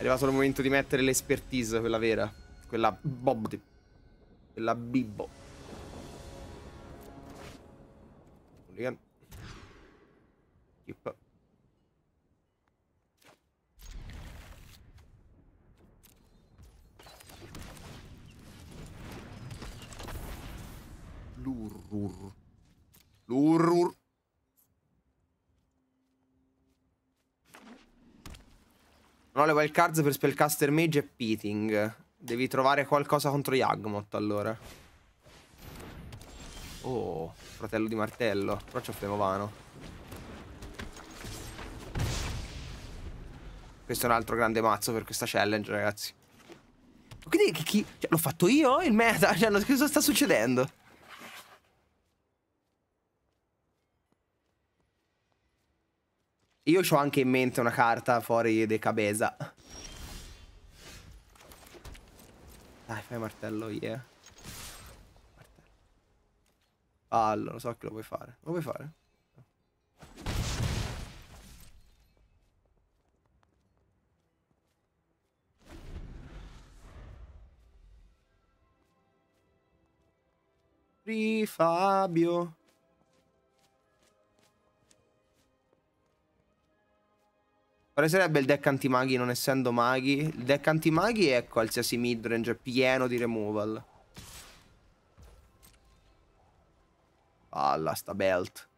È arrivato il momento di mettere l'expertise, quella vera. Quella Bob. Quella Bibbo. Hooligan. Lurrur. Lurrur. Non ho le wild cards per Spellcaster Mage e pitting. Devi trovare qualcosa contro Yagmoth allora. Oh, fratello di martello. Però c'ho Flemovano. Questo è un altro grande mazzo per questa challenge, ragazzi. Quindi chi... Cioè, l'ho fatto io il meta? Cioè, cosa sta succedendo? Io ho anche in mente una carta fuori de cabeza. Dai, fai martello, yeah. Martello. Fallo, lo so che lo puoi fare. Lo puoi fare? Fabio Quale sarebbe il deck anti-maghi non essendo maghi? Il deck anti-maghi è qualsiasi midrange pieno di removal. Palla sta belt.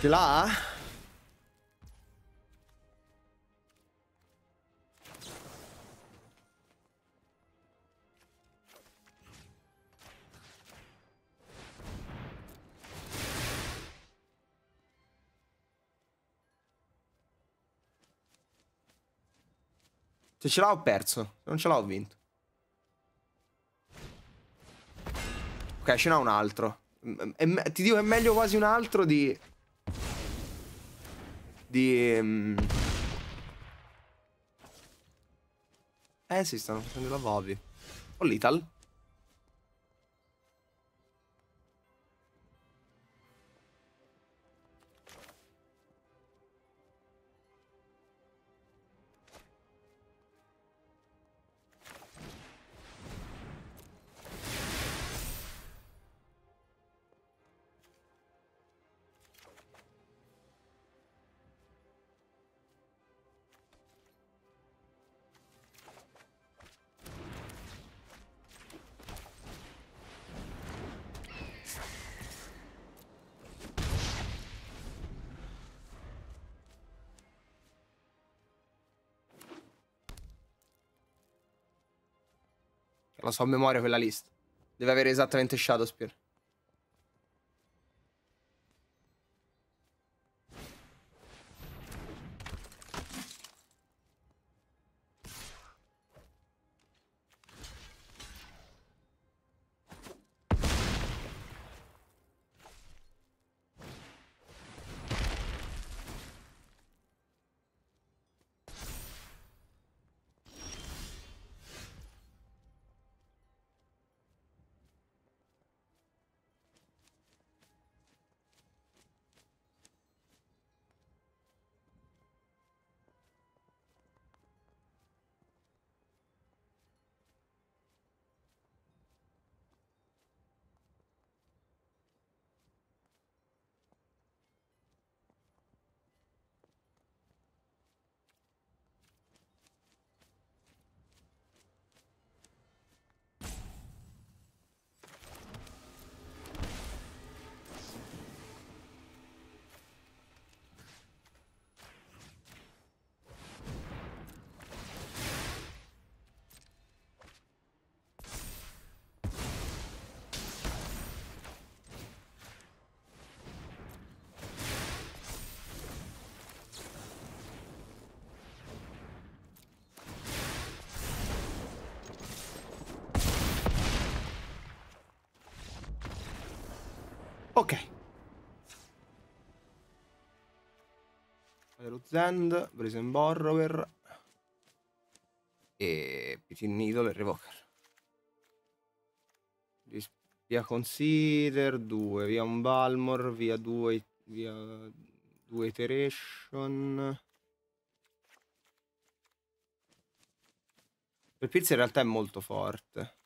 Ce l'ha? Se ce l'ho ho perso, se non ce l'ho ho vinto. Ok, ce n'è un altro. È, è, ti dico, è meglio quasi un altro di... Di... Um... Eh sì, stanno facendo la Bobby O l'Ital. la sua memoria quella lista. Deve avere esattamente Shadowspear. Ok. Lo Zend, Brazen Borrower e Pitin Needle e Revoker. Via Consider, 2, via un Balmor, via 2, via 2 Iteration. Per Pizza in realtà è molto forte.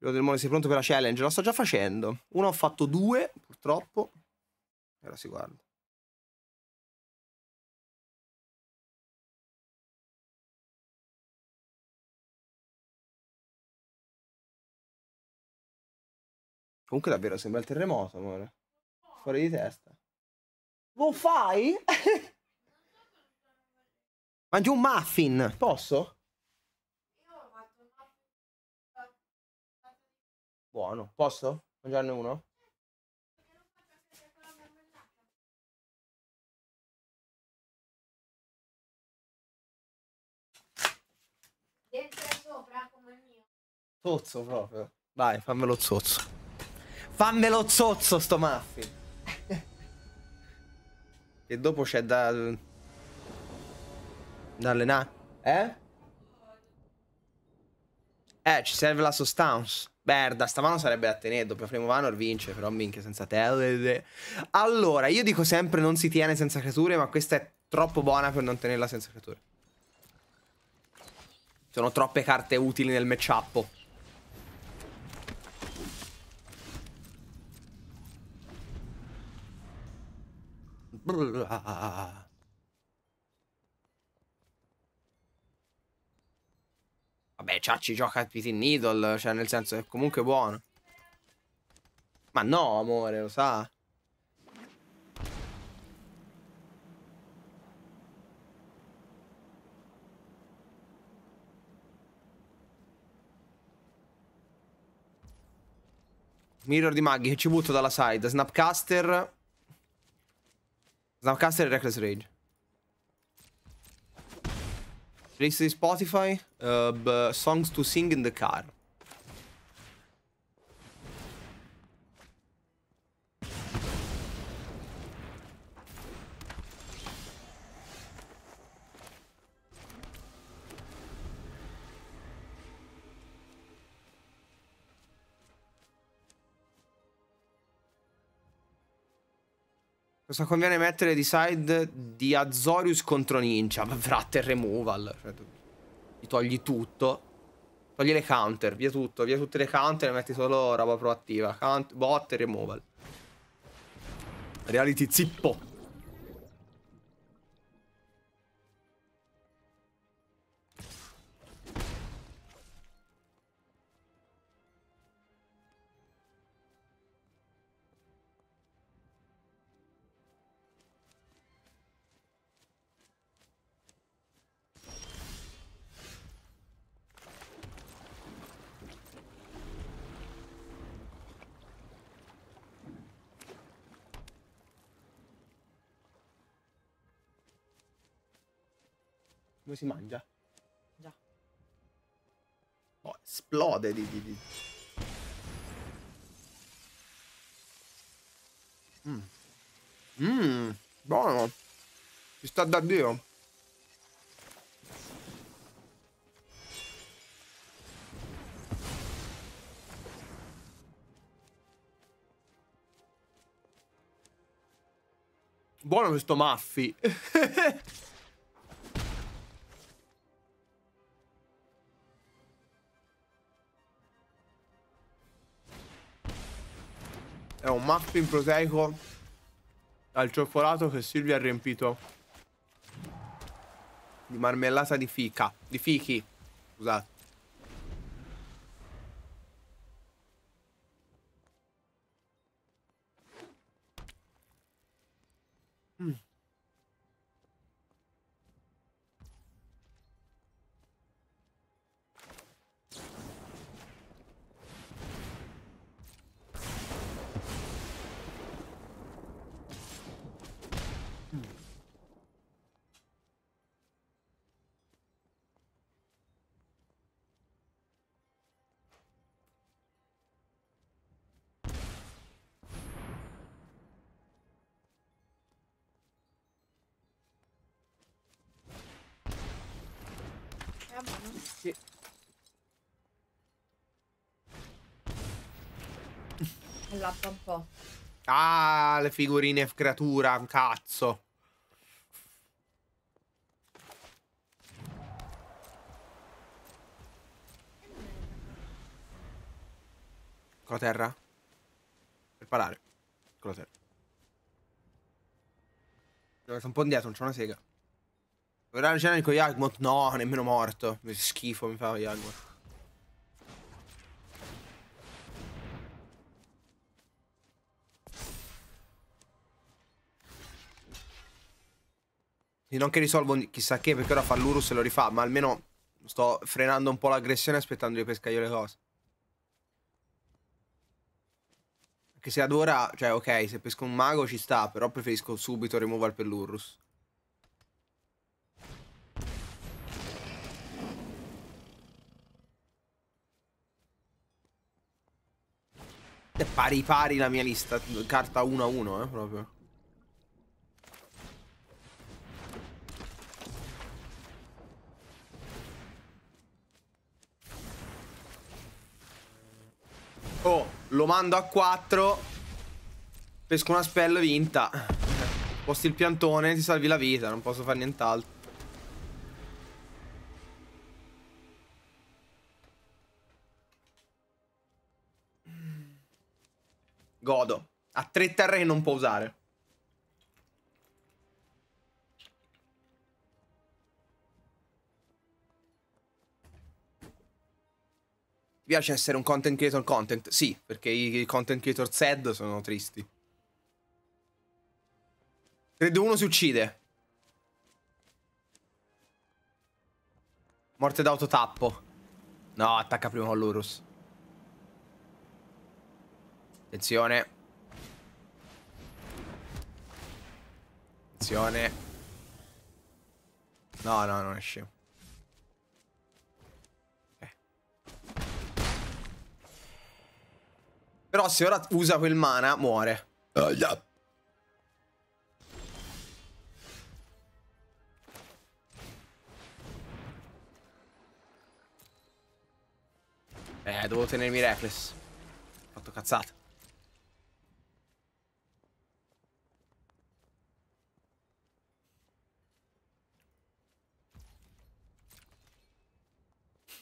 Quello del Mone, sei pronto per la challenge? La sto già facendo. Uno ho fatto due, purtroppo. E ora si guarda. Comunque davvero sembra il terremoto, amore. Fuori di testa. Lo fai? Mangi un muffin. Posso? Buono. Posso? Mangiarne uno? Dentro e Zozzo proprio. Vai, fammelo zozzo. Fammelo zozzo sto muffin. e dopo c'è da... Da allenare. Eh? Eh, ci serve la sostance. Merda, stavano sarebbe da tenere, doppio frame Vanor vince, però minchia senza te. Eh, eh, eh. Allora, io dico sempre non si tiene senza creature, ma questa è troppo buona per non tenerla senza creature. Sono troppe carte utili nel matchup. Blah. vabbè, Ciacci gioca a Pitin Needle, cioè nel senso è comunque buono. Ma no, amore, lo sa. Mirror di Maggie che ci butto dalla side. Snapcaster. Snapcaster e Reckless Rage. places Spotify, uh, songs to sing in the car. Cosa conviene mettere di side di Azorius contro Ninja? Fratter removal. Cioè, tu, gli togli tutto. Togli le counter, via tutto, via tutte le counter e metti solo roba proattiva. Count, bot e removal. Reality zippo. si mangia. Già. Oh, esplode di... di, di. Mm. Mm, buono. Ci sta da Dio. Buono questo Maffi. È un mapping proteico al cioccolato che Silvia ha riempito di marmellata di fica. Di fichi, scusate. Allappa un po'. Ah, le figurine creatura, un cazzo. Con la terra? Per parare. Con la terra. Sono un po' indietro, non c'è una sega. Dovrà ragionare con Yagmoth? No, nemmeno morto. Schifo mi fa Yagmoth. E non che risolvo chissà che, perché ora fa l'Urus e lo rifà, ma almeno sto frenando un po' l'aggressione aspettando di pescare io le cose. Anche se ad ora, cioè ok, se pesco un mago ci sta, però preferisco subito removal per l'Urus. È pari pari la mia lista, carta 1 a 1, eh, proprio. Oh, lo mando a 4. Pesco una spell vinta. Posti il piantone, ti salvi la vita, non posso fare nient'altro. Godo. Ha tre terre che non può usare. Mi piace essere un content creator content? Sì, perché i content creator sad sono tristi. Credo uno si uccide. Morte d'autotappo. No, attacca prima con l'Urus. Attenzione. Attenzione. No, no, non è scemo. Però se ora usa quel mana, muore. Uh, yeah. Eh, devo tenermi Reckless. Ho fatto cazzata.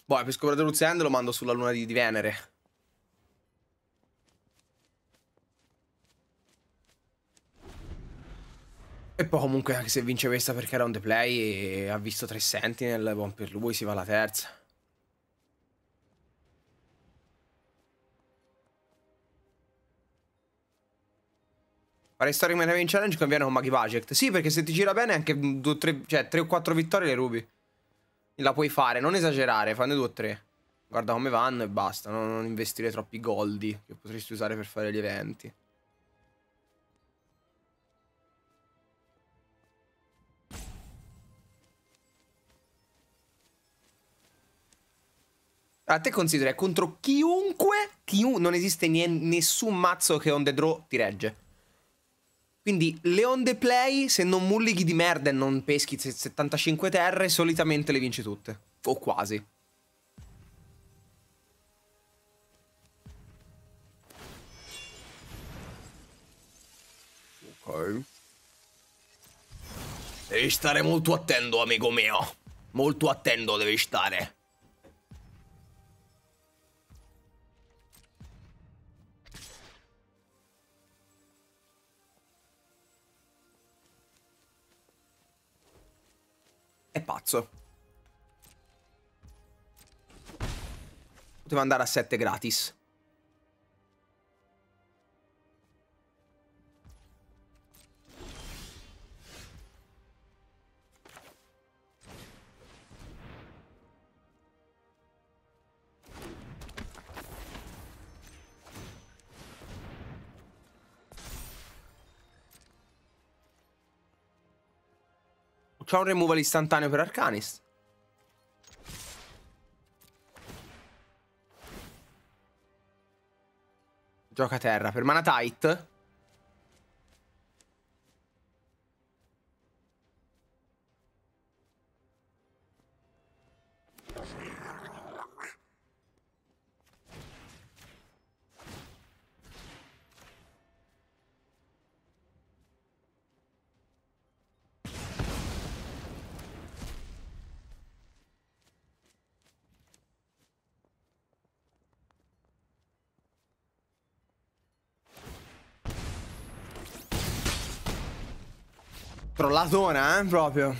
Boh, per scoprire Luziende lo mando sulla luna di, di Venere. E poi comunque anche se vince questa perché era on the play e ha visto tre sentinel, buon per lui, si va alla terza. Fare story Main Challenge conviene con Maggie Project. Sì, perché se ti gira bene anche 2, tre, cioè tre o quattro vittorie le rubi. La puoi fare, non esagerare, fanne due o tre. Guarda come vanno e basta, non, non investire troppi goldi che potresti usare per fare gli eventi. A te considera contro chiunque, chiun non esiste nessun mazzo che on the draw ti regge. Quindi le on the play, se non mullighi di merda e non peschi 75 terre, solitamente le vinci tutte. O quasi. Ok. Devi stare molto attento, amico mio. Molto attento devi stare. È pazzo. Poteva andare a 7 gratis. C'è un removal istantaneo per Arcanist. Gioca a terra per mana tight. Trollatona, eh, proprio.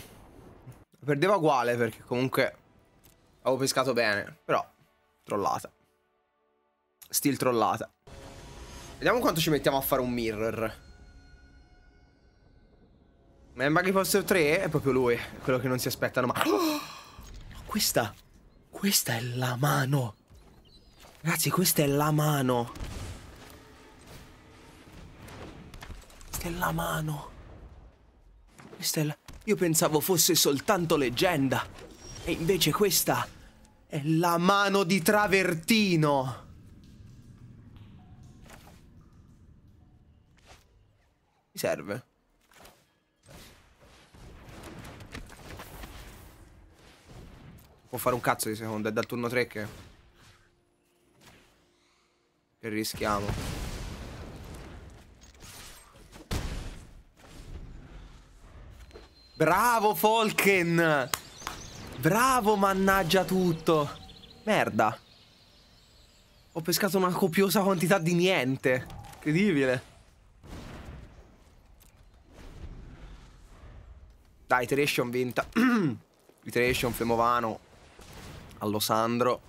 perdeva uguale perché comunque avevo pescato bene, però trollata. Still trollata. Vediamo quanto ci mettiamo a fare un mirror. Ma in Buggy Foster 3 è proprio lui, quello che non si aspettano mai. Oh! Questa, questa è la mano. Ragazzi, questa è la mano. Questa è la mano. Crystal, io pensavo fosse soltanto leggenda. E invece questa è la mano di Travertino. Mi serve. Può fare un cazzo di secondo, è dal turno 3 che... Che rischiamo. Bravo Falken! Bravo mannaggia tutto! Merda! Ho pescato una copiosa quantità di niente! Incredibile! Dai, Iteration vinta! Iteration, Femovano, Allo Sandro!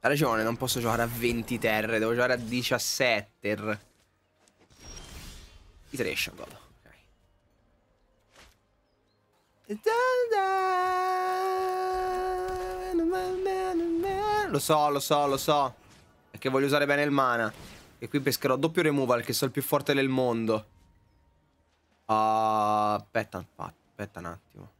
Ha ragione, non posso giocare a 20 terre, devo giocare a 17 terre. Iteration God. Okay. Lo so, lo so, lo so. È che voglio usare bene il mana. E qui pescherò doppio removal, che sono il più forte del mondo. Uh, aspetta, aspetta un attimo.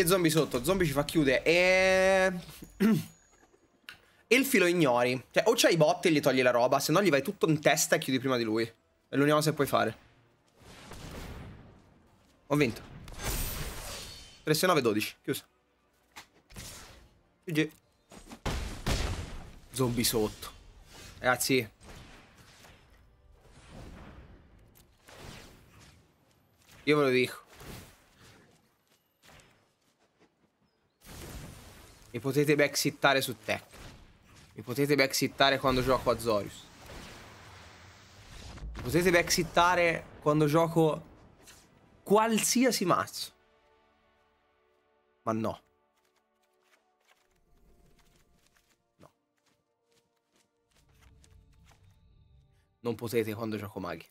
Che zombie sotto? Zombie ci fa chiudere. E... il filo ignori. Cioè, o c'hai i bot e gli togli la roba, se no gli vai tutto in testa e chiudi prima di lui. È l'unica cosa che puoi fare. Ho vinto. 3, 9, 12. Chiuso. GG. Zombie sotto. Ragazzi, Io ve lo dico. Mi potete backsettare su Tech. Mi potete backsettare quando gioco a Zorius. Mi potete backsettare quando gioco qualsiasi mazzo. Ma no. No. Non potete quando gioco maghi.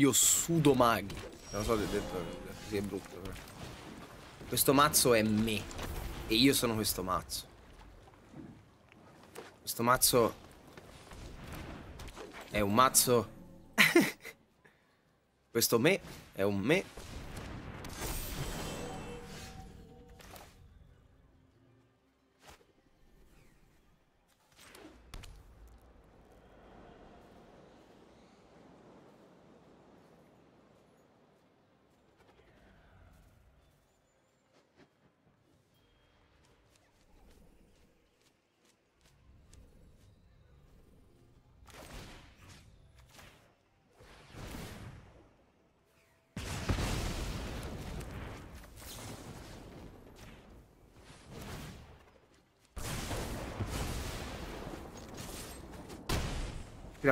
Io sudo maghi. Non so se ho detto che è brutto. Questo mazzo è me. E io sono questo mazzo. Questo mazzo... È un mazzo... questo me è un me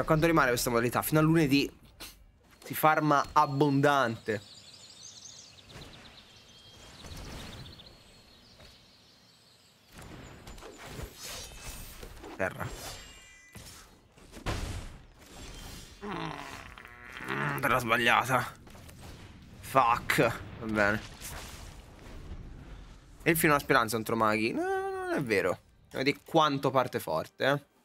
a quanto rimane questa modalità? Fino a lunedì si farma abbondante. Terra. Mm, terra sbagliata. Fuck. Va bene. E il fino alla speranza contro maghi. No, non è vero. Vedi quanto parte forte, eh.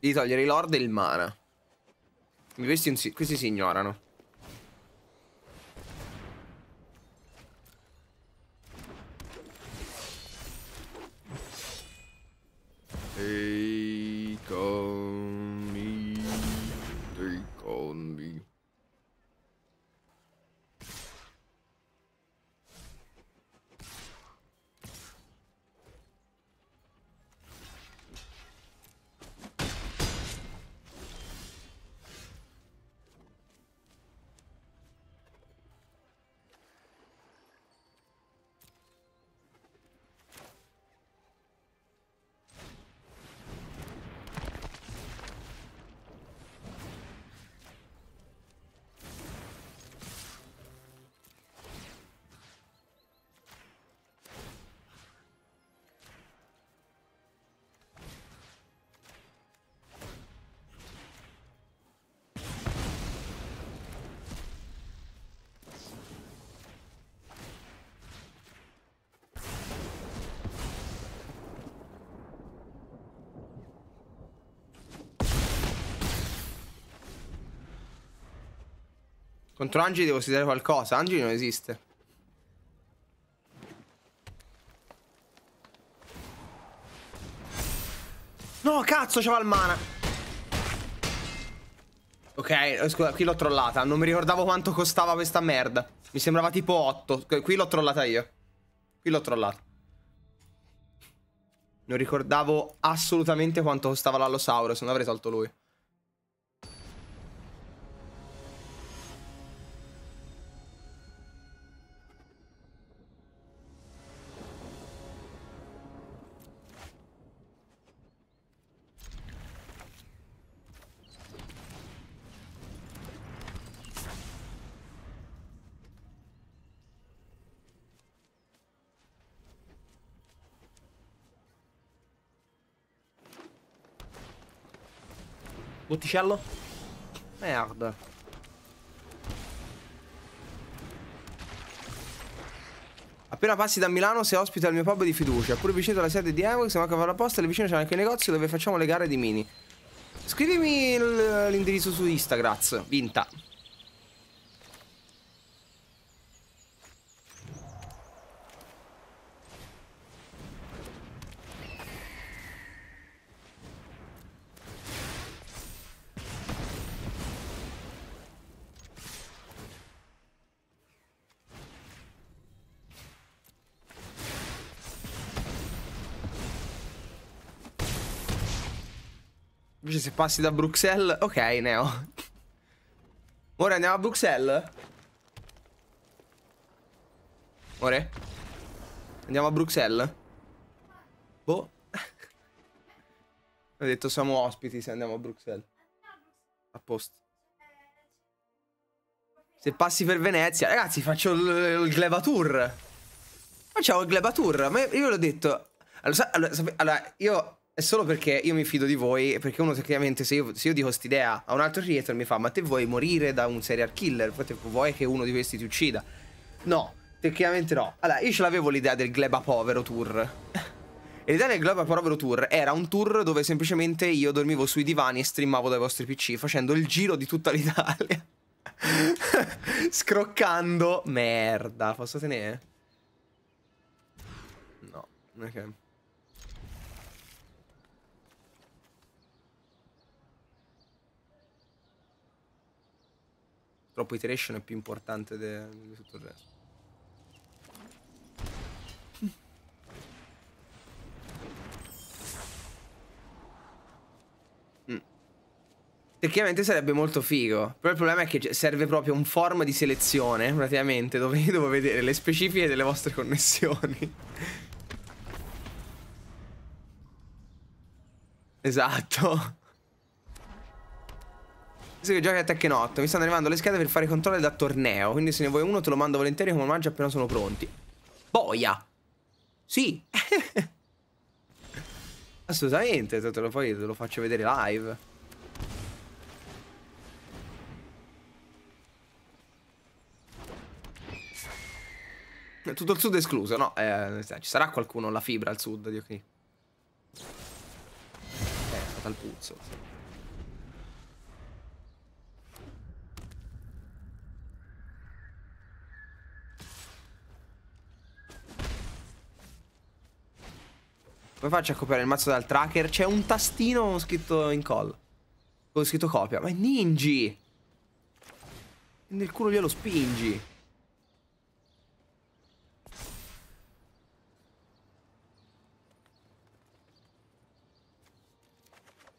Di togliere i lord e il mana. Quindi questi, questi si ignorano. Contro Angeli devo studiare qualcosa. Angeli non esiste. No, cazzo, c'aveva il mana. Ok, eh, scusa, qui l'ho trollata. Non mi ricordavo quanto costava questa merda. Mi sembrava tipo 8. Qui l'ho trollata io. Qui l'ho trollata. Non ricordavo assolutamente quanto costava l'allosauro, se no avrei tolto lui. Butticello? Merda. Appena passi da Milano sei ospite al mio pub di fiducia, pure vicino alla sede di Evo, siamo a cavallo posta, lì vicino c'è anche il negozio dove facciamo le gare di mini. Scrivimi l'indirizzo su Instagram. grazie. Vinta. Invece se passi da Bruxelles... Ok, Neo. Ora andiamo a Bruxelles? Ore? Andiamo a Bruxelles? Boh. Ho detto siamo ospiti se andiamo a Bruxelles. A posto. Se passi per Venezia, ragazzi, faccio il, il Gleba Facciamo il Glebatour. Ma io l'ho detto. Allora, allora, io è solo perché io mi fido di voi, perché uno tecnicamente se io, se io dico st'idea a un altro creator mi fa ma te vuoi morire da un serial killer? vuoi che uno di questi ti uccida? No, tecnicamente no. Allora, io ce l'avevo l'idea del Gleba Povero Tour. E l'idea del Gleba Povero Tour era un tour dove semplicemente io dormivo sui divani e streamavo dai vostri PC facendo il giro di tutta l'Italia. Scroccando. Merda, posso tenere? No, ok. Troppo iteration è più importante di tutto il resto. Mm. Tecnicamente sarebbe molto figo. Però il problema è che serve proprio un form di selezione, praticamente, dove io devo vedere le specifiche delle vostre connessioni. esatto. Visto che giochi a Tekken mi stanno arrivando le schede per fare controllo da torneo, quindi se ne vuoi uno te lo mando volentieri come omaggio appena sono pronti. Boia! Sì! Assolutamente, te lo, poi te lo faccio vedere live. Eh, tutto il sud è escluso, no? Eh, eh, ci sarà qualcuno la fibra al sud di ok. Eh, fatal puzzo. Come faccio a copiare il mazzo dal tracker? C'è un tastino scritto in call. Con scritto copia. Ma è ninji! Nel culo glielo spingi.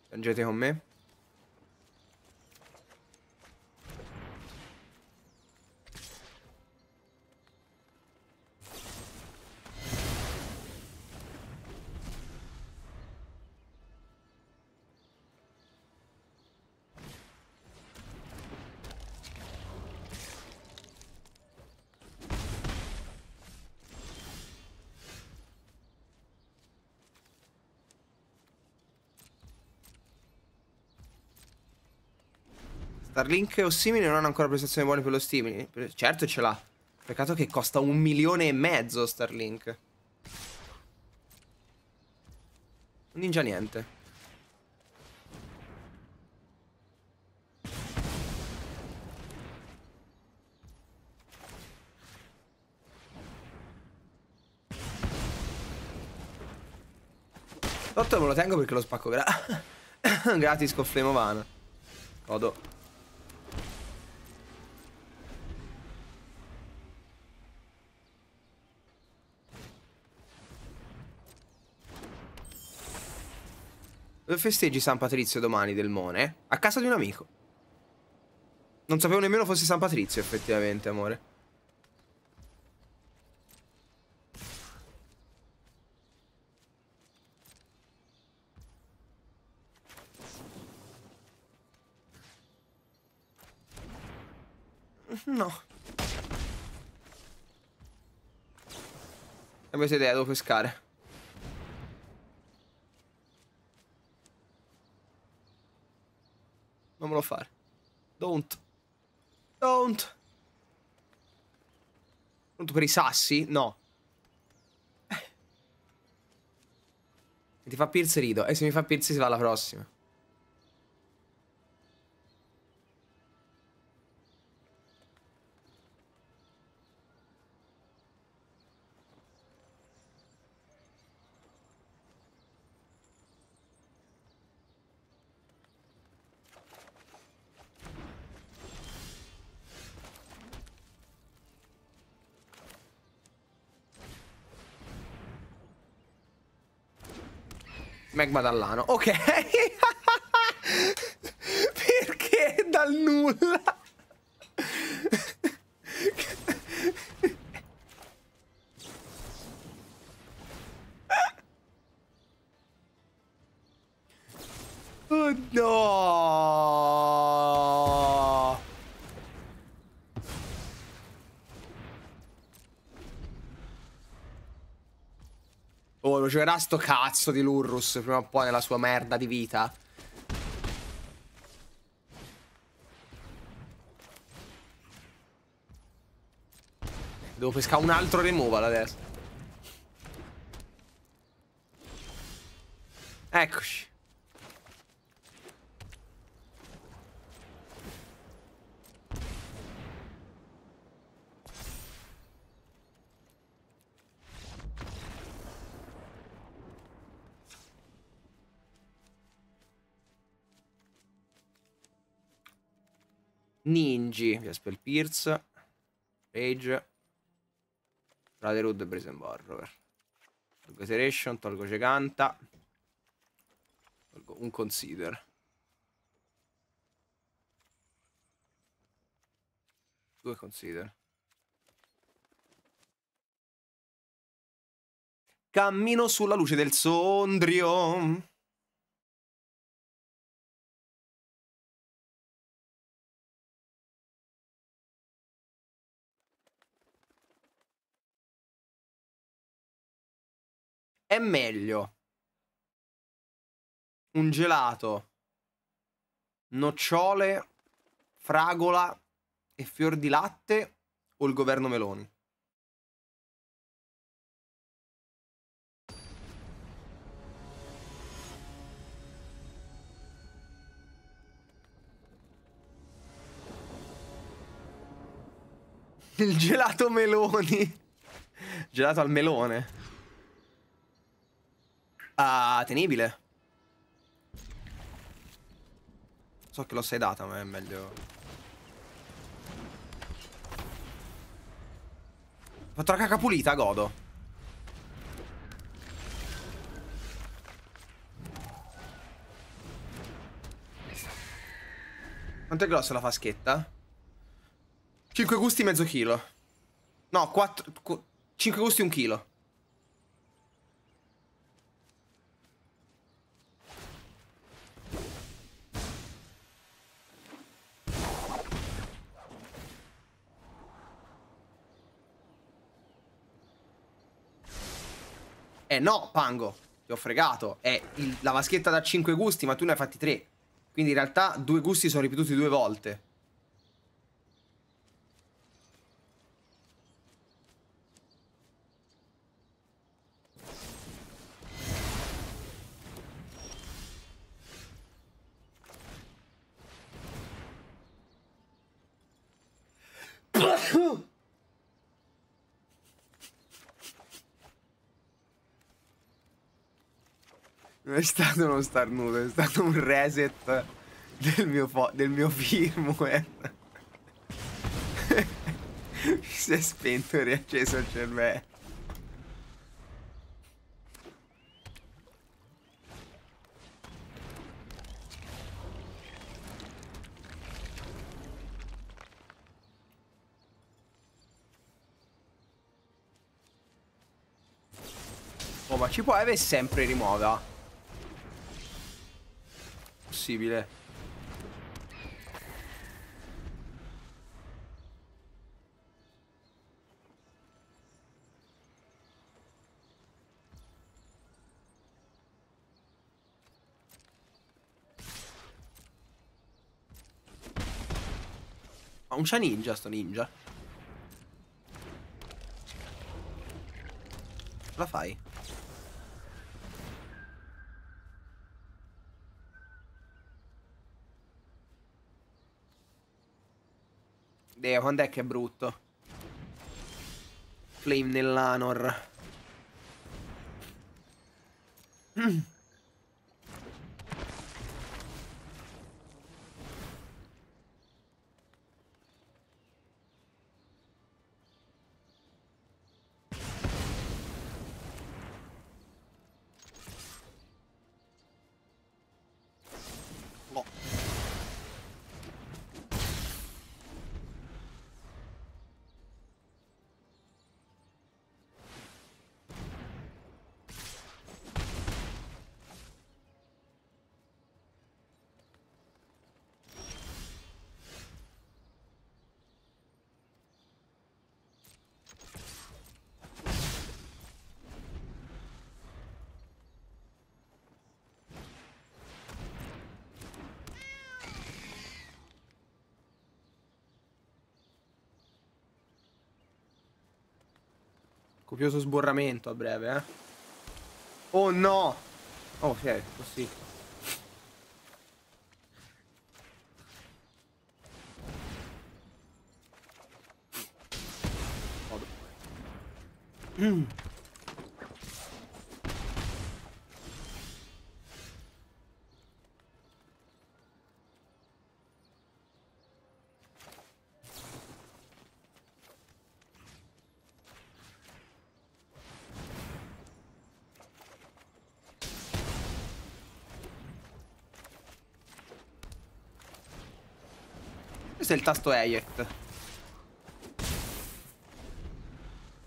Piangete con me? Starlink o simili non hanno ancora prestazioni buone per lo simili. Certo ce l'ha. Peccato che costa un milione e mezzo Starlink. Non ninja niente. Totto me lo tengo perché lo spacco gra gratis con Flame Vana. Codo. Dove festeggi San Patrizio domani del Mone? Eh? A casa di un amico. Non sapevo nemmeno fosse San Patrizio, effettivamente, amore. No. avete idea, devo pescare. lo fare. Don't. Don't. Pronto per i sassi? No. Se ti fa Pierce rido. E eh, se mi fa Pierce si va alla prossima. Guadallano. Ok. Perché dal nulla? giocherà sto cazzo di Lurrus prima o poi nella sua merda di vita. Devo pescare un altro removal adesso. Pierce, Page, Brotherhood e Prison Borrower. Tolgo Seration, tolgo Cecanta, tolgo un Consider. Due Consider. Cammino sulla luce del sondrio. è meglio un gelato, nocciole, fragola e fior di latte o il governo Meloni? Il gelato Meloni. Gelato al melone. Ah, tenibile. So che l'ho sei data, ma è meglio. Ho fatto la caca pulita, godo. Quanto è grossa la faschetta? 5 gusti mezzo chilo. No, 4... 5 gusti un chilo. Eh no, Pango, ti ho fregato. È il, la vaschetta da 5 gusti, ma tu ne hai fatti 3. Quindi in realtà due gusti sono ripetuti due volte. Non è stato uno starnuto, è stato un reset del mio, del mio firmware. Mi si è spento e riacceso il cervello. Oh, ma ci può avere eh, sempre rimuova? possibile. Ma un cioè ninja sto ninja. La fai? Deo, quando è che è brutto? Flame nell'Anor. Copioso sborramento a breve, eh. Oh no! Oh, ok, così. Mmm. questo è il tasto eject.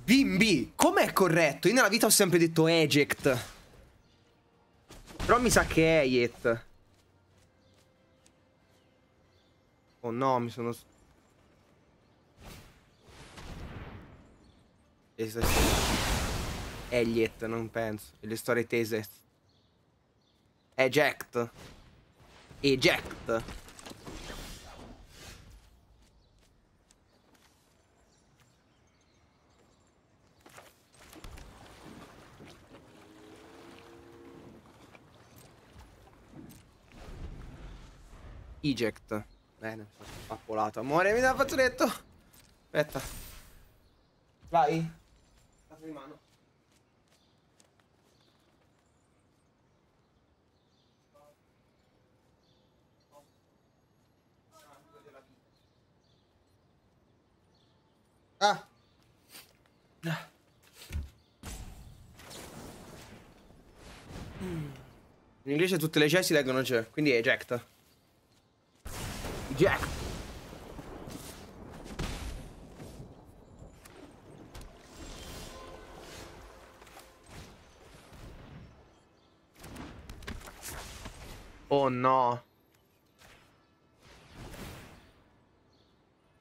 Bimbi, com'è corretto? Io nella vita ho sempre detto eject. Però mi sa che è eject. Oh no, mi sono... Elliot, non penso. E le storie tese. Eject. Eject. Eject. Bene, sono spappolato. Amore, mi dà il fazzoletto. Aspetta. Vai. Stato di mano. Ah. ah. Mm. In inglese tutte le C si leggono C, quindi eject. Jack. Oh no.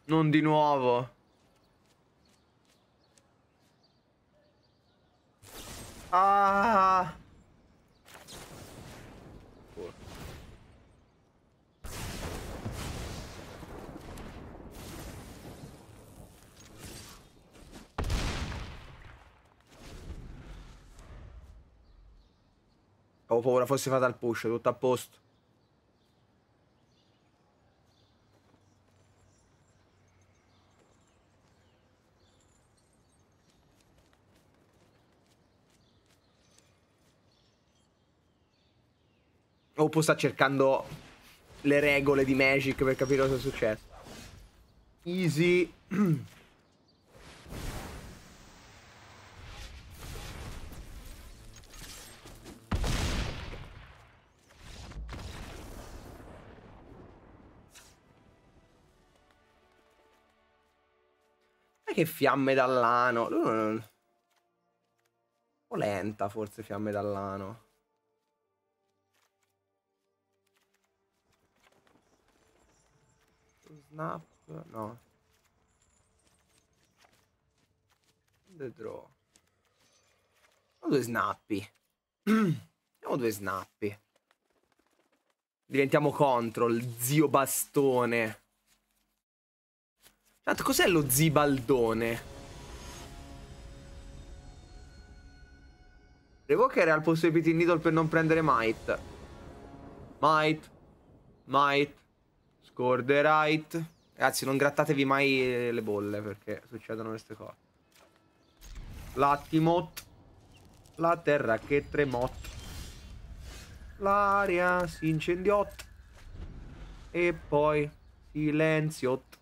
Non di nuovo. Ah. Ho paura fosse fatta al push, tutto a posto. Oppo sta cercando le regole di Magic per capire cosa è successo. Easy. anche fiamme d'allano. Un po' lenta forse fiamme d'allano. Snap, no. The draw. Ho due snappi. Abbiamo due snappi. Diventiamo control, zio bastone. Tanto cos'è lo zibaldone? Revoker è al posto di Pitin Needle per non prendere Might. Might. Might. Scorderite. Ragazzi, non grattatevi mai eh, le bolle perché succedono queste cose. L'attimot. La terra che tremot. L'aria si incendiot. E poi silenziot.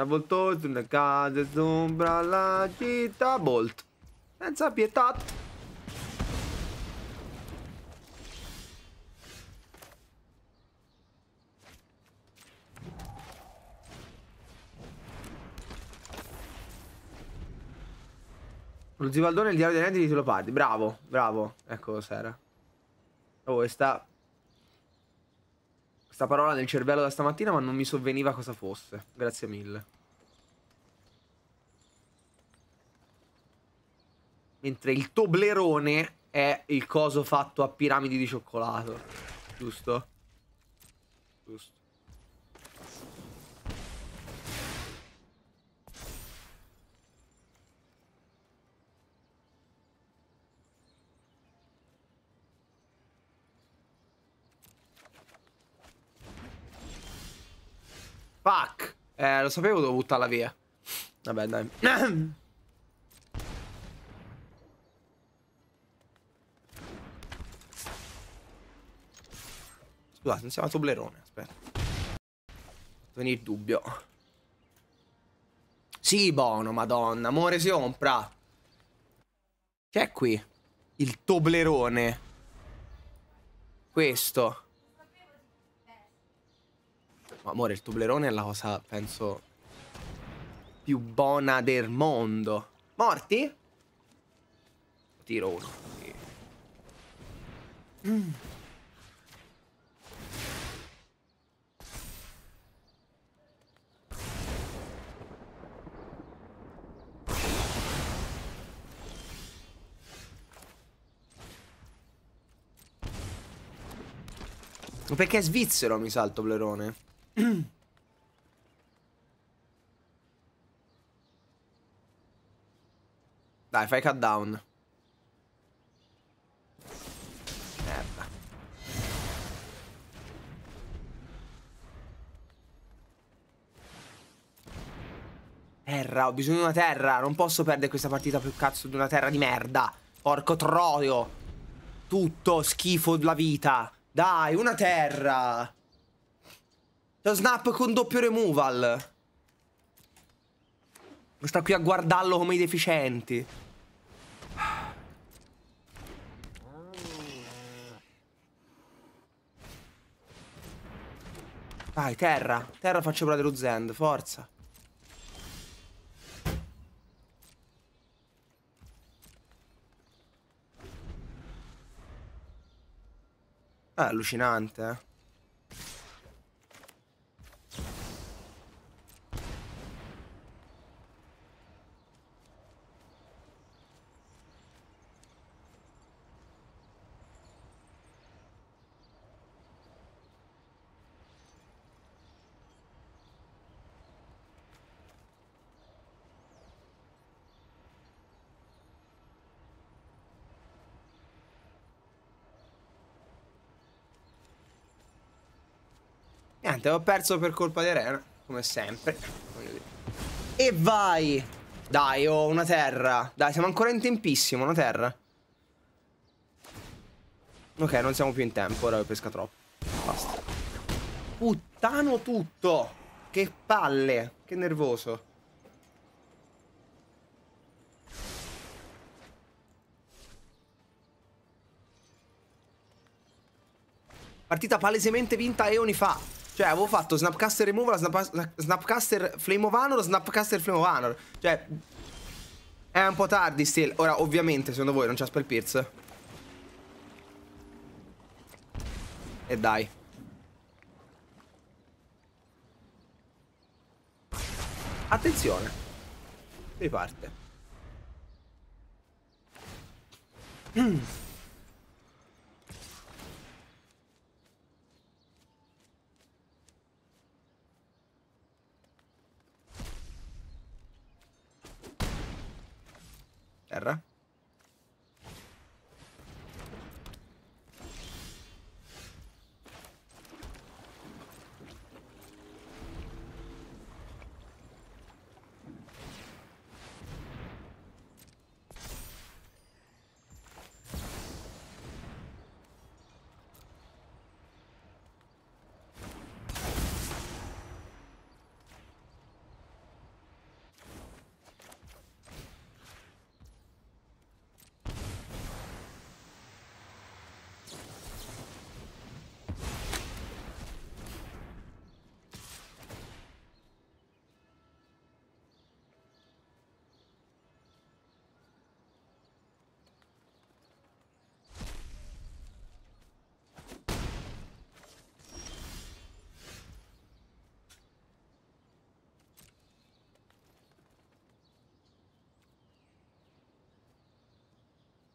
una voltosa, una casa sombra la città. Bolt. Senza pietà. Lo zivaldone il diario dei neri di Leopardi. Bravo, bravo. Ecco cos'era. Oh, e sta Sta parola nel cervello da stamattina ma non mi sovveniva cosa fosse. Grazie mille. Mentre il Toblerone è il coso fatto a piramidi di cioccolato. Giusto? Giusto. Fuck. Eh, lo sapevo, devo buttarla via. Vabbè, dai. Scusate, non siamo a Toblerone, aspetta. Vieni il dubbio. Sì, buono, madonna. Amore, si compra. C'è qui? Il Toblerone. Questo amore, il tublerone è la cosa, penso, più buona del mondo. Morti? Tiro uno. Sì. Mm. Perché è svizzero mi sa il toblerone Dai, fai cut down. Merda. Terra, ho bisogno di una terra. Non posso perdere questa partita più cazzo di una terra di merda. Porco troio. Tutto schifo la vita. Dai, una terra. Lo snap con doppio removal. Sta qui a guardarlo come i deficienti. Dai, terra. Terra faccio provare lo Zend, forza. Ah, allucinante, eh. niente, ho perso per colpa di Arena, come sempre. E vai! Dai, ho oh, una terra. Dai, siamo ancora in tempissimo, una terra. Ok, non siamo più in tempo, ora pesca troppo. Basta. Puttano tutto! Che palle! Che nervoso. Partita palesemente vinta Eoni fa. Cioè, avevo fatto Snapcaster Remove, snap Snapcaster Flame of Honor, Snapcaster Flame of Honor. Cioè, è un po' tardi still. Ora, ovviamente, secondo voi non c'è Spell Pierce? E dai. Attenzione. Riparte. Mm. ¿verdad?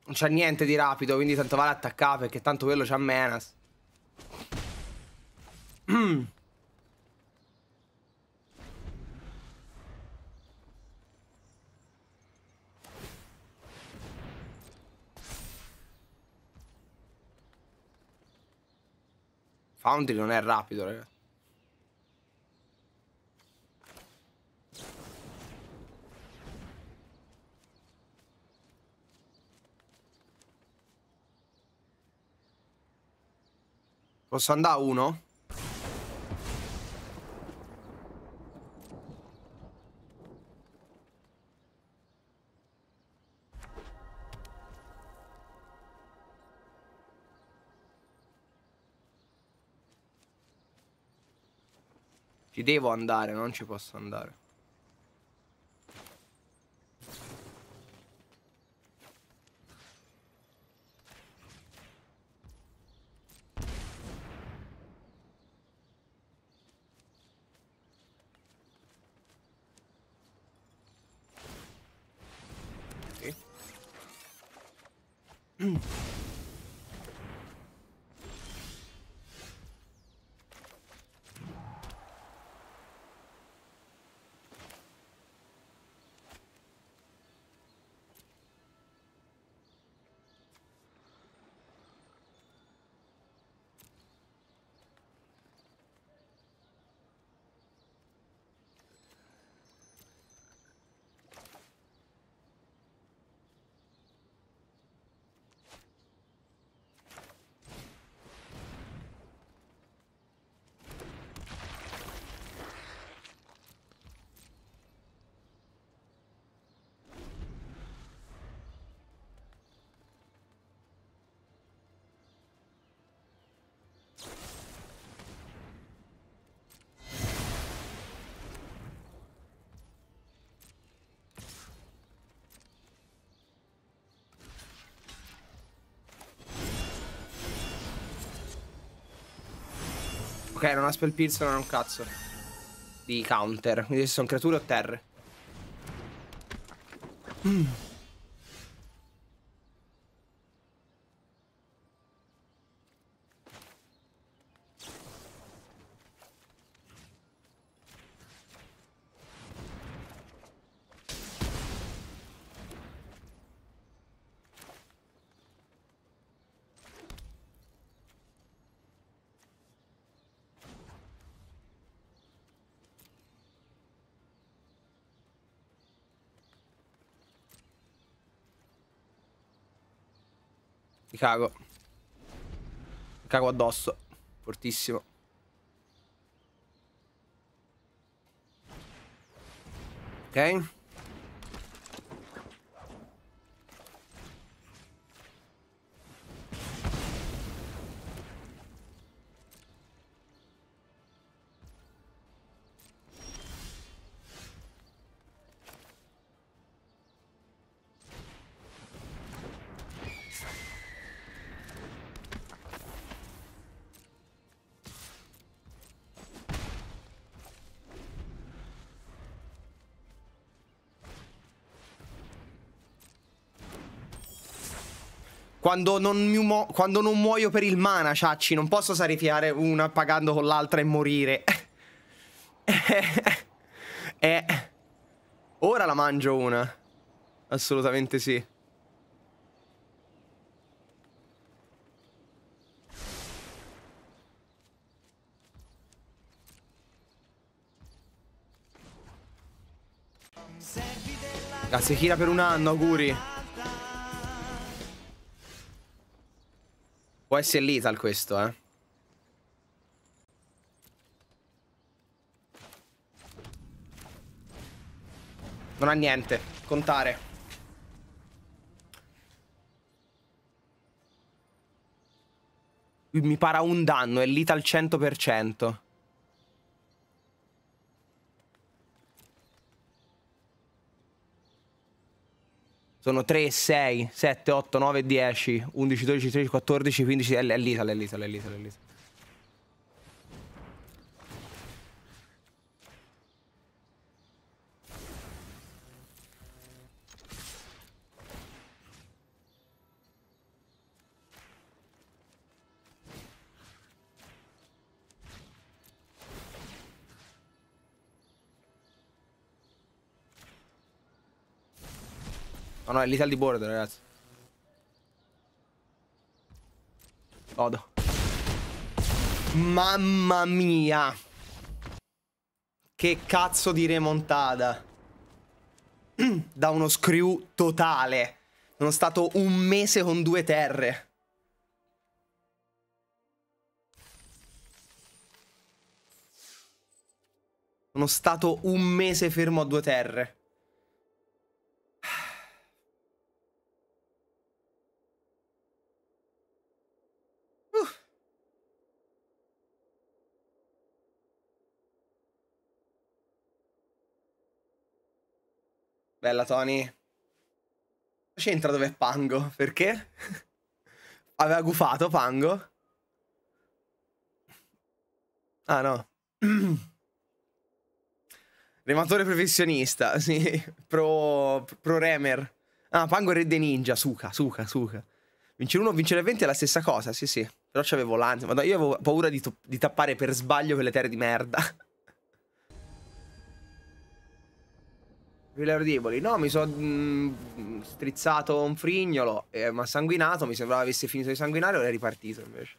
Non c'ha niente di rapido, quindi tanto vale attaccare perché tanto quello c'ha menas. Foundry non è rapido, ragazzi. Posso andare uno? Ci devo andare, non ci posso andare. Ok, non ha spell pierce, non ha un cazzo. Di counter. Quindi sono creature o terre. Mmm Mi cago. Mi cago addosso. Fortissimo. Ok. quando non, mu- quando non muoio per il mana, Ciacci, non posso sacrificare una pagando con l'altra e morire. eh. Ora la mangio una. Assolutamente sì. La Sekira per un anno, auguri. Può essere lethal questo, eh. Non ha niente. Contare. Mi para un danno, è lethal 100%. sono 3, 6, 7, 8, 9, 10, 11, 12, 13, 14, 15, è l'Italia, è l'Italia, è È l'Italia. No, è l'ital di bordo, ragazzi. Odo. Mamma mia. Che cazzo di remontata. da uno screw totale. Sono stato un mese con due terre. Sono stato un mese fermo a due terre. Bella Tony. C'entra dove è Pango? Perché? Aveva gufato Pango? Ah no. Rematore professionista, sì. Pro, pro remer. Ah, Pango è Red Ninja, suca, suca, suca. Vincere 1 o vincere 20 è la stessa cosa, sì, sì. Però c'avevo l'ansia. Madonna, io avevo paura di, di tappare per sbaglio quelle terre di merda. Rilardevoli. No, mi sono mm, strizzato un frignolo, eh, ma sanguinato. Mi sembrava avesse finito di sanguinare o è ripartito invece.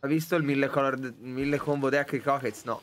Ha visto il mille, color, mille combo deck di Rockets? No.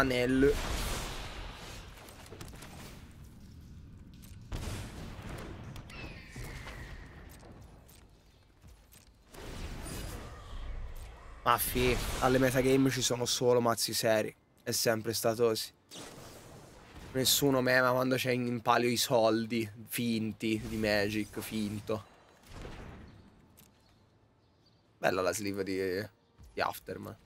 Anel. Maffi, alle metagame ci sono solo mazzi seri. È sempre stato così. Nessuno mema quando c'è in palio i soldi finti di Magic, finto. Bella la sleeve di, di Afterman.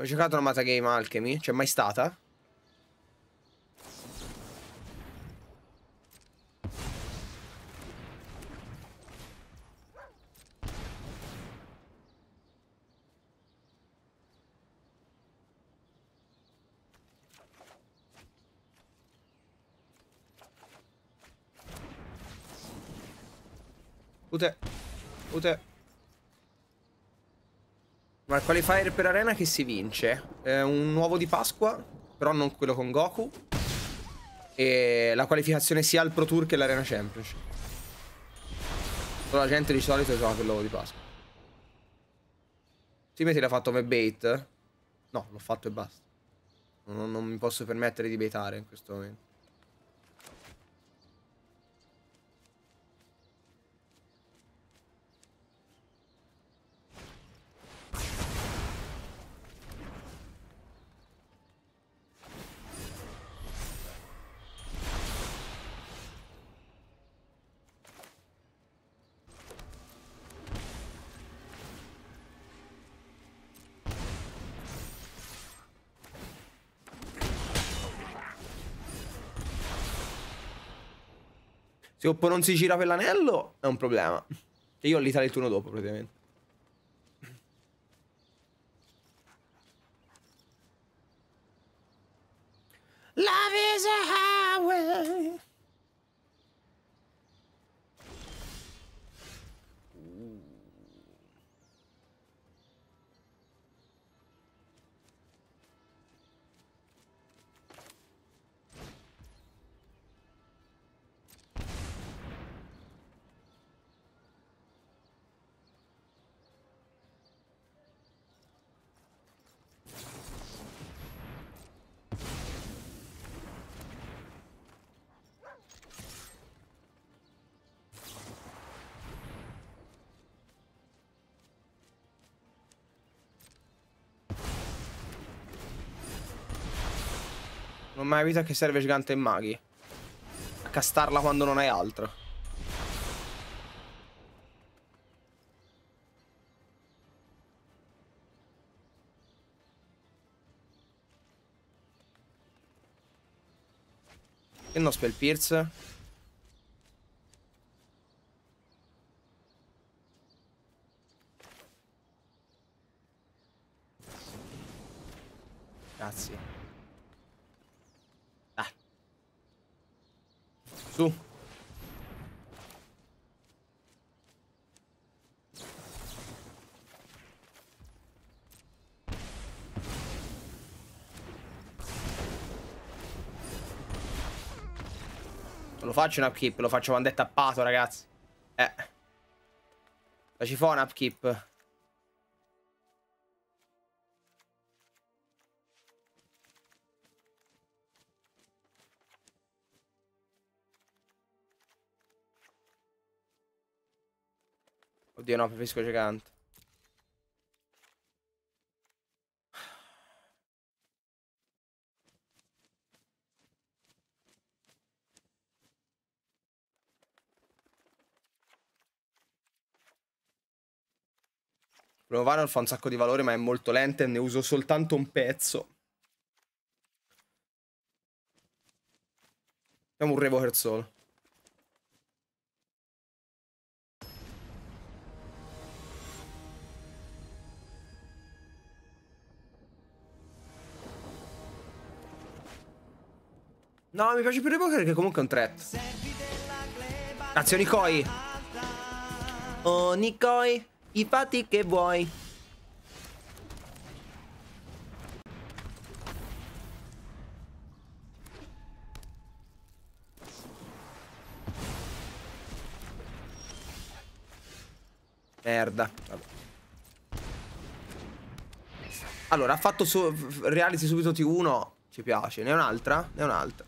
Ho giocato una Matagame Alchemy? C'è mai stata? Ute. Ute. Ma qualifier per arena che si vince? Eh, un uovo di Pasqua, però non quello con Goku. E la qualificazione sia al Pro Tour che all'Arena Championship. Però la gente di solito gioca per di Pasqua. Timothy l'ha fatto come bait? No, l'ho fatto e basta. Non, non mi posso permettere di baitare in questo momento. Se Oppo non si gira per l'anello è un problema. Che io all'Italia il turno dopo praticamente. ma vita che serve gigante e maghi. A castarla quando non hai altro. E no spell pierce. faccio un upkeep, lo faccio quando è tappato, ragazzi. Eh. La ci fa un upkeep. Oddio no, preferisco gigante. Primo fa un sacco di valore ma è molto lenta e ne uso soltanto un pezzo. Abbiamo un Revoker Soul. No, mi piace più Revoker che comunque è un threat. Grazie ah, Nikoi. Oh, Nikoi. I fatti che vuoi. Merda. Vabbè. Allora, ha fatto su Reality subito T1. Ci piace. Ne un'altra? Ne un'altra.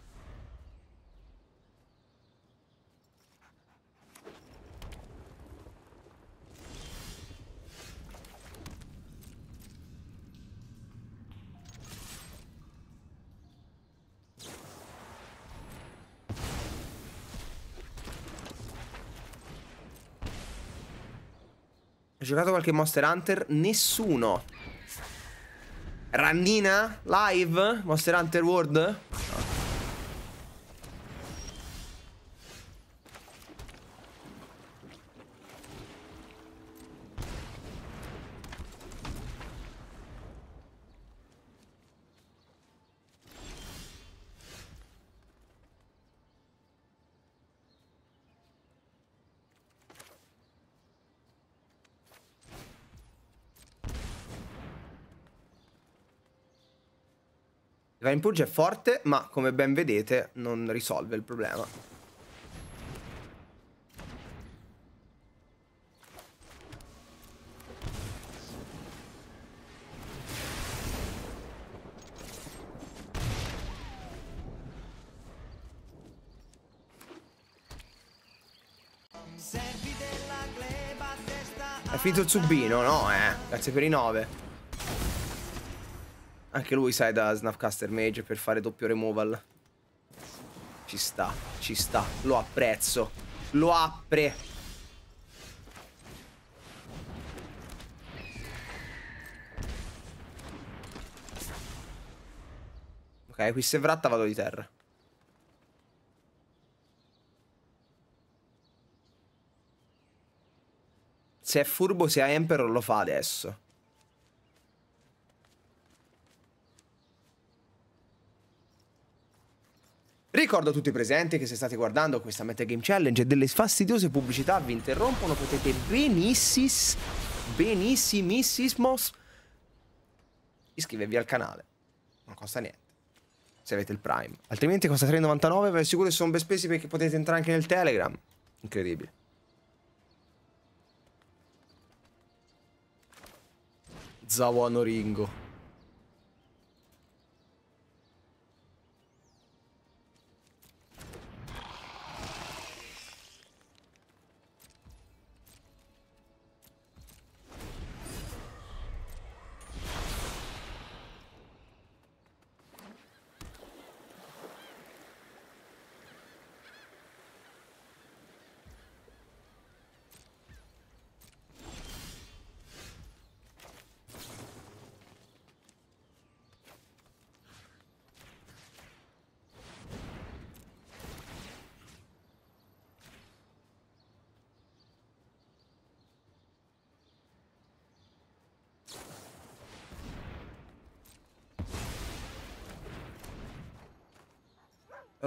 giocato qualche Monster Hunter? Nessuno. Randina? Live? Monster Hunter World? Rain Purge è forte, ma come ben vedete non risolve il problema. È finito il subino, no? Eh, grazie per i 9. Anche lui sai da Snapcaster Mage per fare doppio removal. Ci sta, ci sta. Lo apprezzo. Lo apre. Ok, qui se vratta vado di terra. Se è furbo, se ha Emperor lo fa adesso. Ricordo a tutti i presenti che se state guardando questa Metagame Challenge e delle fastidiose pubblicità vi interrompono, potete benissis, benissimissismos iscrivervi al canale. Non costa niente. Se avete il Prime. Altrimenti costa 3,99, vi assicuro che sono ben spesi perché potete entrare anche nel Telegram. Incredibile. Zawano Ringo.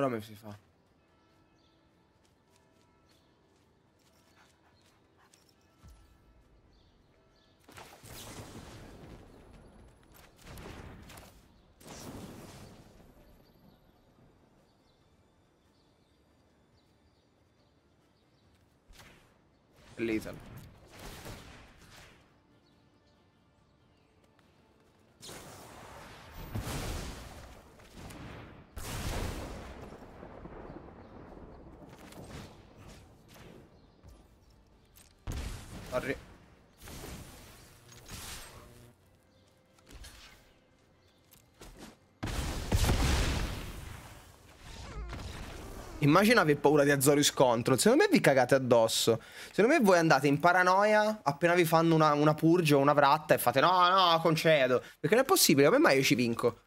Però mi si fa. Lethal. Immagina aver paura di Azorius Control. Secondo me vi cagate addosso. Secondo me voi andate in paranoia appena vi fanno una, una purge o una vratta e fate no, no, concedo. Perché non è possibile, come mai io ci vinco?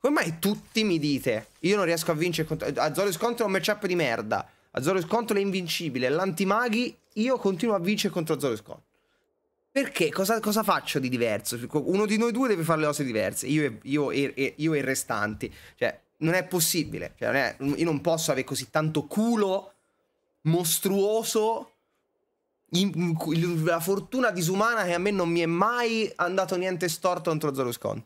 Come mai tutti mi dite io non riesco a vincere contro... Azorius Control è un matchup di merda. Azorius Control è invincibile. L'antimaghi, io continuo a vincere contro Azorius Control. Perché? Cosa, cosa, faccio di diverso? Uno di noi due deve fare le cose diverse, io e, io e, io e i restanti. Cioè, non è possibile. Cioè, non è, io non posso avere così tanto culo mostruoso. In, in, la fortuna disumana che a me non mi è mai andato niente storto contro Zeruscon.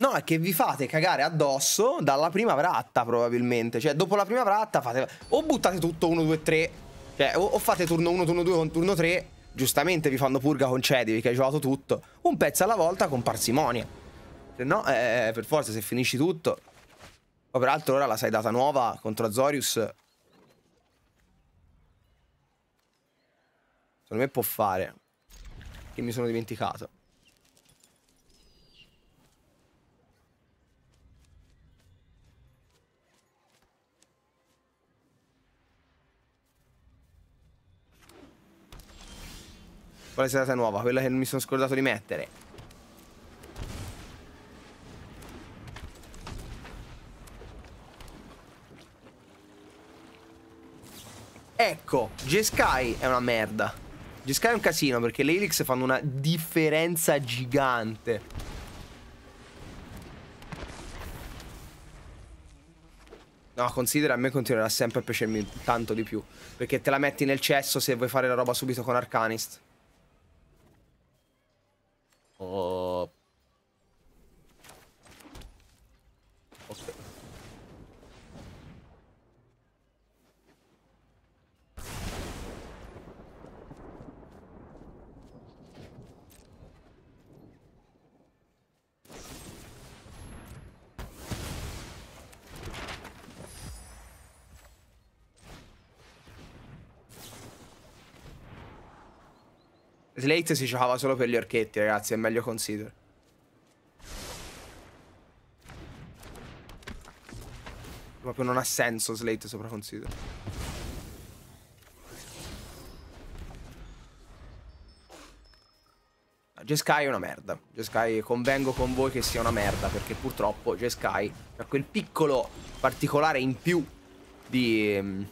No, è che vi fate cagare addosso dalla prima vratta, probabilmente. Cioè, dopo la prima vratta fate... O buttate tutto 1, 2, 3 cioè, o, o fate turno 1, turno 2, turno 3, giustamente vi fanno purga, concedevi che hai giocato tutto, un pezzo alla volta con parsimonia. Se no, eh, eh, eh per forza, se finisci tutto... Poi peraltro ora la sei data nuova contro Azorius. Secondo me può fare. Che mi sono dimenticato. Quale serata nuova? Quella che mi sono scordato di mettere. Ecco, G-Sky è una merda. G-Sky è un casino perché le Helix fanno una differenza gigante. No, considera, a me continuerà sempre a piacermi tanto di più. Perché te la metti nel cesso se vuoi fare la roba subito con Arcanist. 哦。Slate si giocava solo per gli orchetti, ragazzi, è meglio consider. Proprio non ha senso Slate sopra consider. Jeskai è una merda. Jeskai convengo con voi che sia una merda perché purtroppo Jeskai ha quel piccolo particolare in più di mm,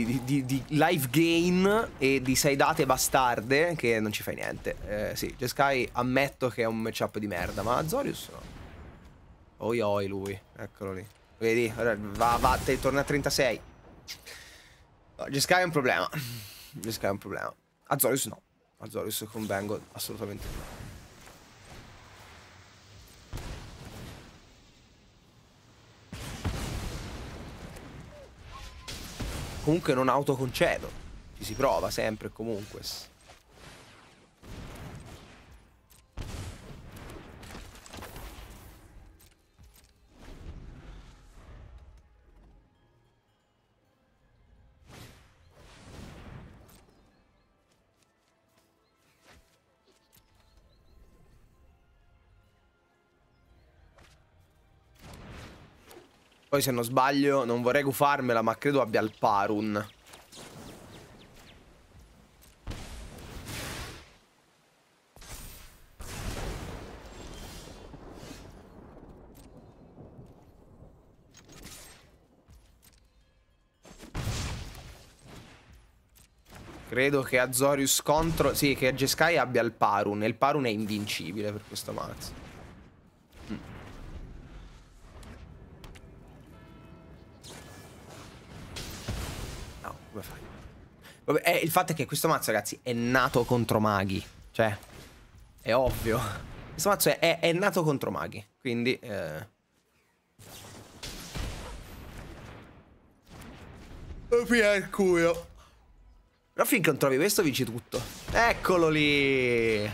di, di, di life gain e di sei date bastarde che non ci fai niente. Eh, sì, Jeskai ammetto che è un matchup di merda, ma Azorius no. Oi oi lui, eccolo lì. Vedi, va, va, te, torna a 36. No, Jeskai è un problema. Jeskai è un problema. Azorius no. Azorius convengo assolutamente no. comunque non autoconcedo. Ci si prova sempre e comunque. Poi se non sbaglio non vorrei gufarmela ma credo abbia il Parun. Credo che Azorius contro... Sì, che Jeskai abbia il Parun. E il Parun è invincibile per questo mazzo. Vabbè, eh, il fatto è che questo mazzo, ragazzi, è nato contro maghi. Cioè, è ovvio. Questo mazzo è, è, è nato contro maghi. Quindi... Eh... Via il culo. Però finché non trovi questo vinci tutto. Eccolo lì!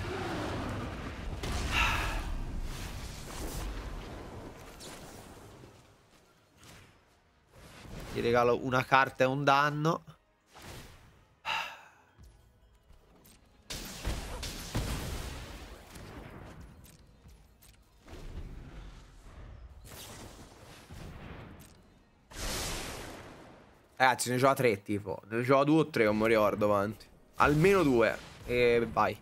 Ti regalo una carta e un danno. Ragazzi, ne gioca tre, tipo. Ne gioca due o tre, non mi ricordo avanti. Almeno due. E vai.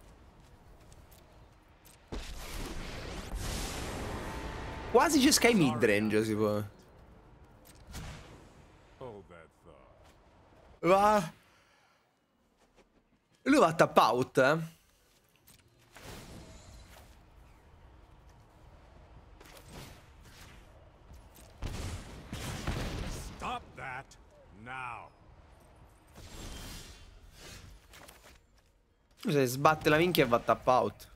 Quasi c'è Sky Midrange, si può. Va. Lui va a tap out, eh. Ciao. Se sbatte la minchia e va tap out.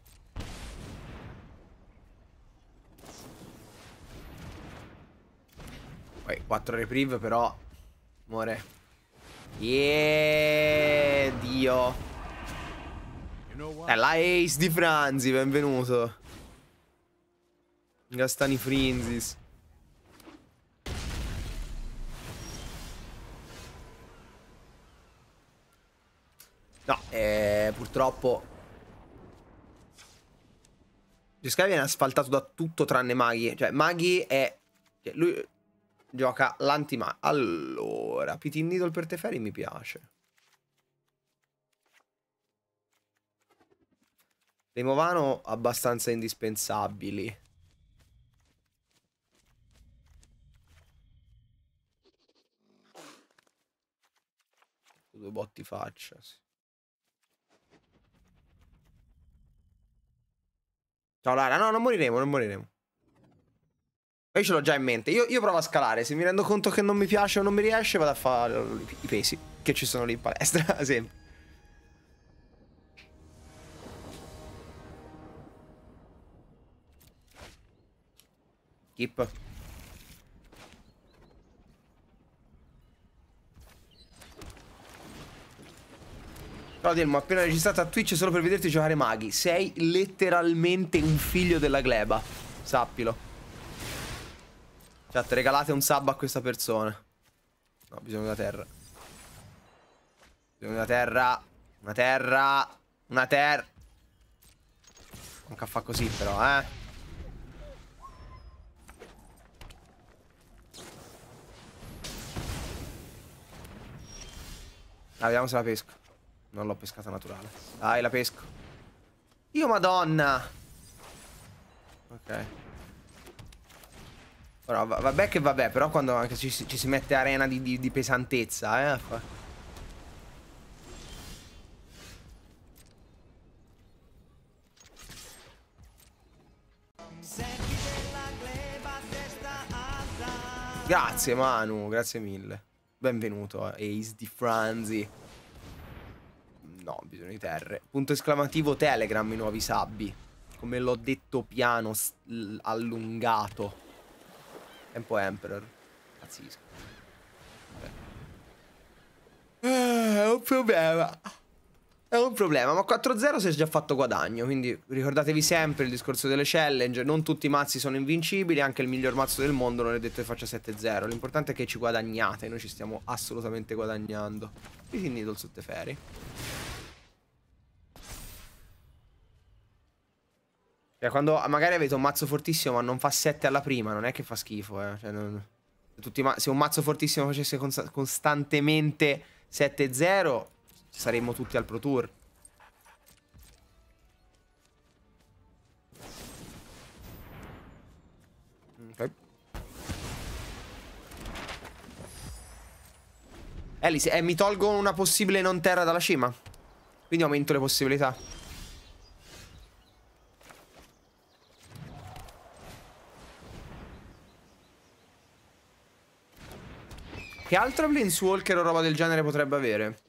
Poi 4 reprieve però. Muore. Yeah, Dio. È eh, la ace di Franzi, benvenuto. Gastani Frinzis. purtroppo g viene asfaltato da tutto tranne Maghi. Cioè, Maghi è... Cioè, lui gioca l'antima. Allora, Pitin Needle per Teferi mi piace. Le abbastanza indispensabili. Due botti faccia, sì. Ciao Lara, no, non moriremo, non moriremo. Io ce l'ho già in mente. Io, io, provo a scalare. Se mi rendo conto che non mi piace o non mi riesce, vado a fare i pesi che ci sono lì in palestra. sempre. Keep. No, Delmo, appena registrata a Twitch solo per vederti giocare maghi. Sei letteralmente un figlio della gleba. Sappilo. Chat, cioè, regalate un sub a questa persona. No, bisogno della terra. Bisogno della terra. Una terra. Una terra. Manca fa così però, eh. Ah, vediamo se la pesco. Non l'ho pescata naturale. Dai, la pesco. Io madonna! Ok. Però vabbè che vabbè, però quando anche ci, ci si mette arena di, di, di pesantezza, eh. Grazie Manu, grazie mille. Benvenuto, Ace di Franzi. No, bisogno di terre. Punto esclamativo Telegram i nuovi sabbi. Come l'ho detto piano, allungato. Tempo Emperor. Pazzesco. Eh, è un problema. È un problema, ma 4-0 si è già fatto guadagno, quindi ricordatevi sempre il discorso delle challenge, non tutti i mazzi sono invincibili, anche il miglior mazzo del mondo non è detto che faccia 7-0, l'importante è che ci guadagnate, noi ci stiamo assolutamente guadagnando. Quindi Needle su Teferi. Cioè, quando magari avete un mazzo fortissimo ma non fa 7 alla prima, non è che fa schifo, eh. Cioè, non... se un mazzo fortissimo facesse const costantemente 7-0, saremmo tutti al Pro Tour. Ok. Alice, eh, mi tolgo una possibile non terra dalla cima. Quindi aumento le possibilità. Che altro Blitzwalker o roba del genere potrebbe avere?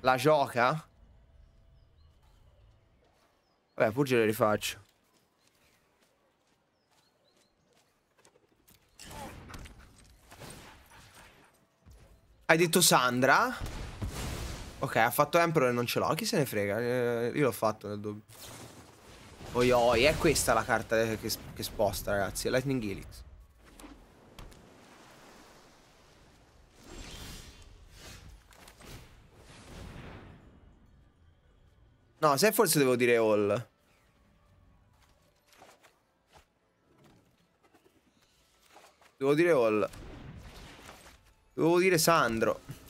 La gioca? Vabbè, pur le rifaccio. Hai detto Sandra? Ok, ha fatto Emperor e non ce l'ho. Chi se ne frega? Eh, io l'ho fatto nel dubbio. Oi oi, è questa la carta che, che sposta, ragazzi. Lightning Helix. No, se forse devo dire all. Devo dire all. Devo dire Sandro.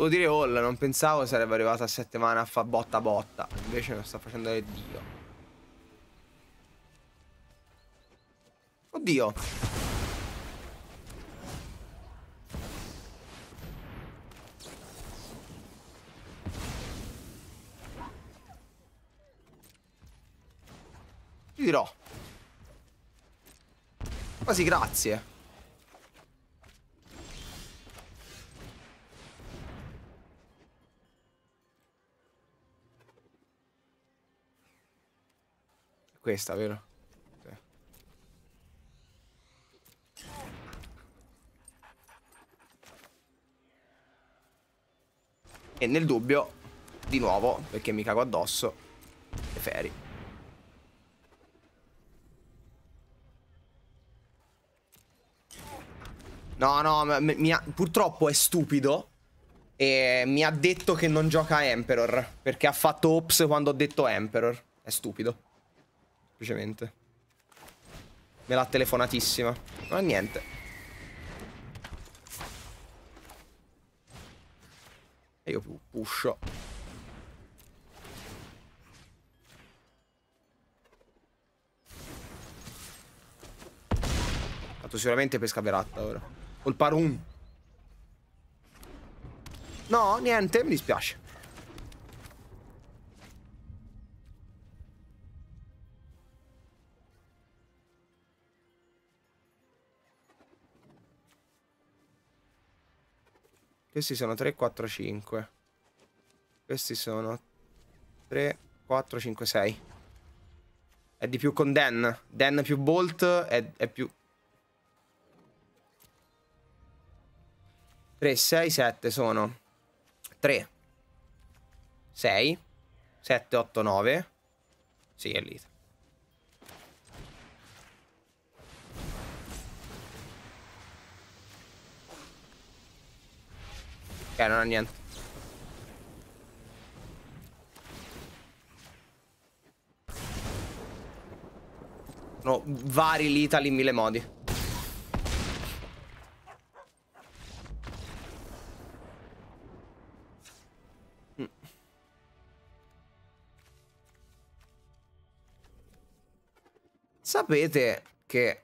Devo dire all, non pensavo sarebbe arrivato a settimana a fa botta botta. Invece lo sta facendo del dio. Oddio. Ti dirò. Quasi grazie. questa, vero? Sì. E nel dubbio, di nuovo, perché mi cago addosso, le ferri. No, no, ha, purtroppo è stupido. E mi ha detto che non gioca Emperor. Perché ha fatto Ops quando ho detto Emperor. È stupido semplicemente. Me l'ha telefonatissima. Ma niente. E io puscio. Tanto sicuramente pesca veratta ora. Col parun. No, niente, mi dispiace. Questi sono 3, 4, 5. Questi sono 3, 4, 5, 6. È di più con Dan. Dan più Bolt è, è più... 3, 6, 7 sono. 3, 6, 7, 8, 9. Sì, è lì. non ha niente. No, vari l'Italy in mille modi. Mm. Sapete che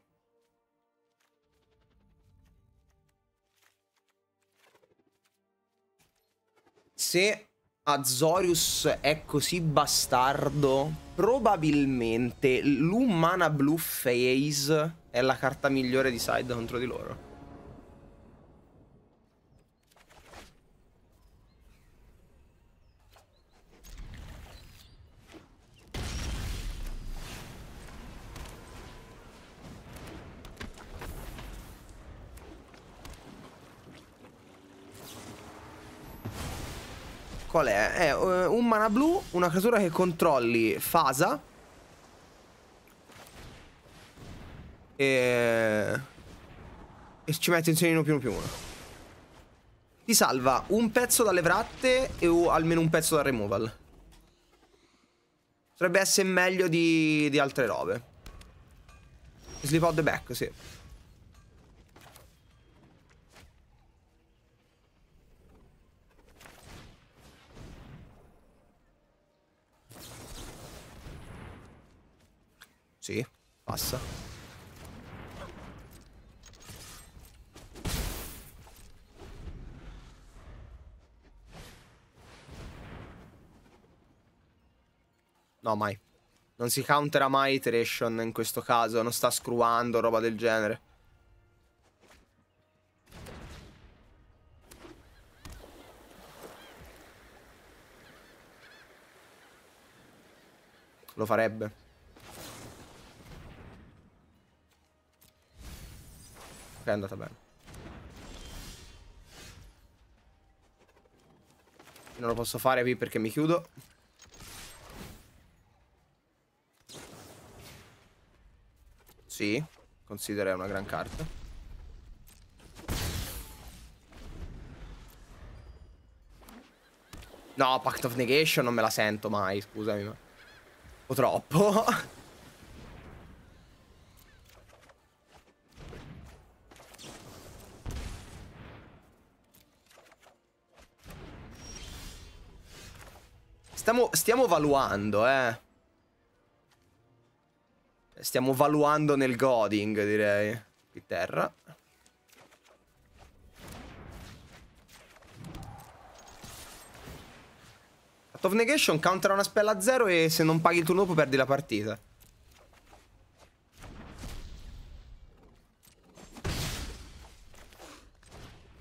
se Azorius è così bastardo, probabilmente l'umana blue phase è la carta migliore di side contro di loro. qual è? È eh, un mana blu, una creatura che controlli Fasa. E... e ci mette un segnino più più uno. Ti salva un pezzo dalle fratte e almeno un pezzo dal removal. Potrebbe essere meglio di, di altre robe. Slip out the back, sì. Sì, passa. No, mai. Non si countera mai iteration in questo caso, non sta scruando, roba del genere. Lo farebbe. è andata bene. Non lo posso fare qui perché mi chiudo. Sì, considera una gran carta. No, Pact of Negation non me la sento mai, scusami. Ma... O troppo. Stiamo, stiamo valuando, eh. Stiamo valuando nel Goding, direi. Qui terra. Out of Negation, counter una spella a zero e se non paghi il turno dopo perdi la partita.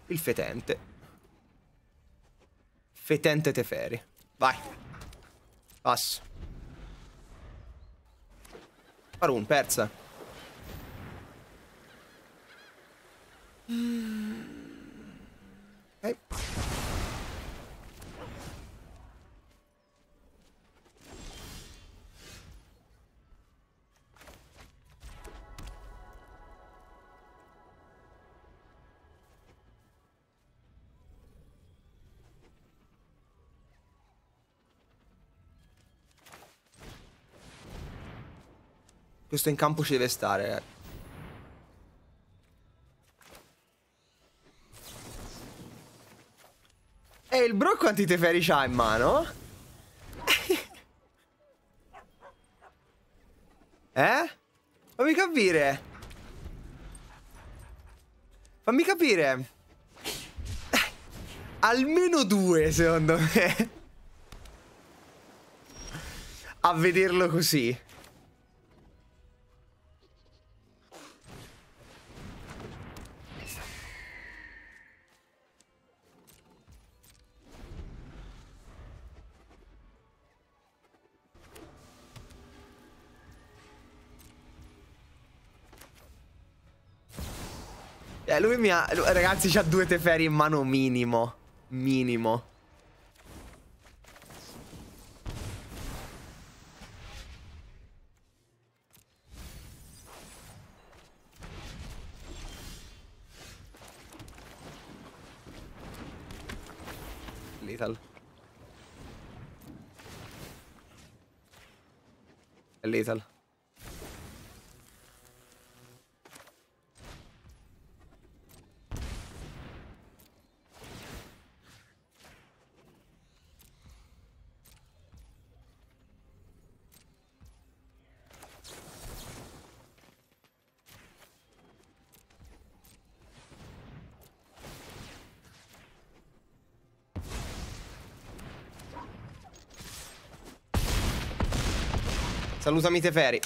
Il fetente. Fetente Teferi. Vai. Passo. Farun, persa. Ok. Mm. Eh. Questo in campo ci deve stare. E eh. eh, il bro quanti teferi c'ha in mano? eh? Fammi capire. Fammi capire. Almeno due, secondo me. A vederlo così. Eh, lui mi ha... Ragazzi, ha due teferi in mano minimo. Minimo. Salutami Teferi.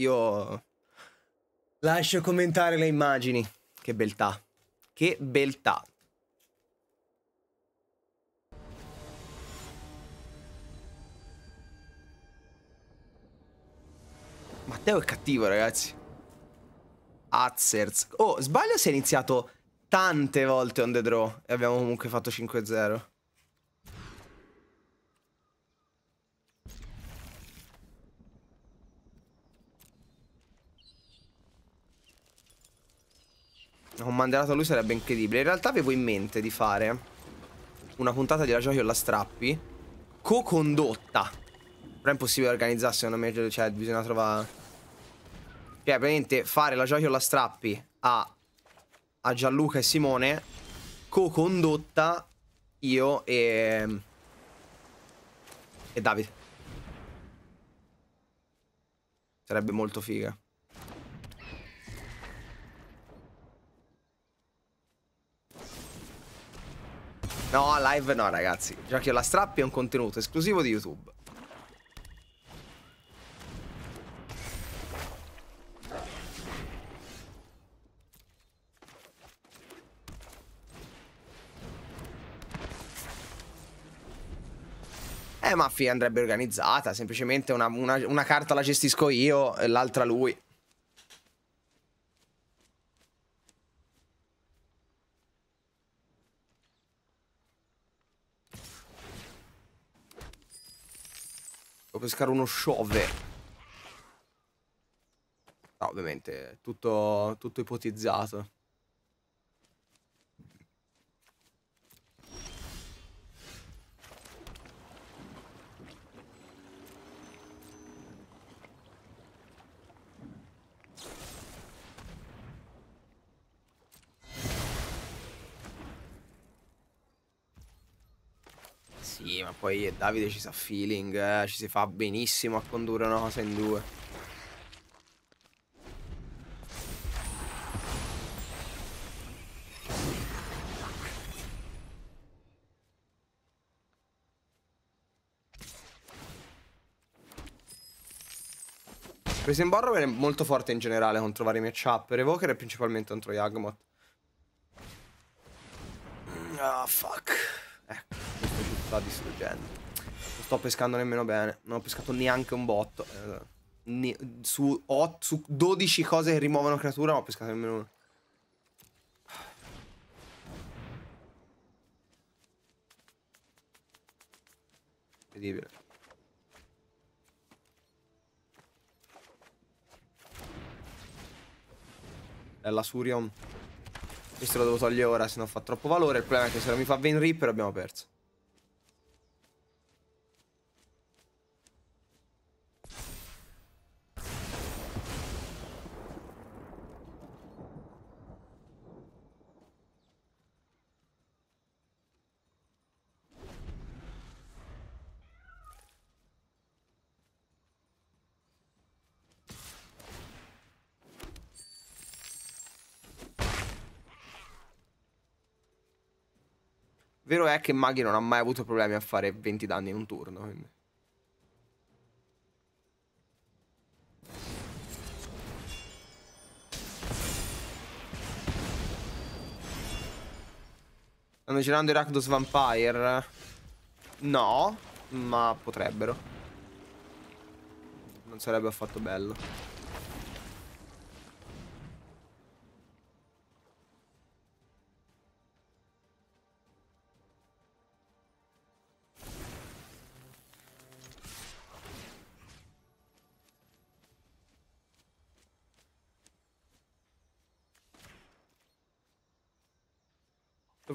Io lascio commentare le immagini. Che beltà. Che beltà. Matteo è cattivo, ragazzi. Azzers. Oh, sbaglio se è iniziato tante volte on the draw e abbiamo comunque fatto 5-0. ho mandato a lui sarebbe incredibile. In realtà avevo in mente di fare una puntata di La Gioia o la Strappi co-condotta. Però è impossibile organizzarsi, secondo me, cioè bisogna trovare... Cioè, praticamente fare La Gioia o la Strappi a, a Gianluca e Simone co-condotta io e... e Davide. Sarebbe molto figa. No, live no, ragazzi. Giochi cioè, che la strappi è un contenuto esclusivo di YouTube. Eh, ma andrebbe organizzata, semplicemente una, una, una carta la gestisco io e l'altra lui. Devo pescare uno sciove. No, ovviamente, tutto, tutto ipotizzato. Sì, ma poi Davide ci sa feeling, eh? ci si fa benissimo a condurre una cosa in due. Presa in Borrower è molto forte in generale contro vari matchup, Revoker è principalmente contro Yagmoth. Ah, fuck sta distruggendo. Non sto pescando nemmeno bene. Non ho pescato neanche un botto. Eh, ne su, su 12 cose che rimuovono creatura non ho pescato nemmeno una. Incredibile. Bella Surion. Questo lo devo togliere ora, se no fa troppo valore. Il problema è che se non mi fa Vein Reaper abbiamo perso. Vero è che Maghi non ha mai avuto problemi a fare 20 danni in un turno. Quindi. Stanno girando i Rakdos Vampire? No, ma potrebbero. Non sarebbe affatto bello.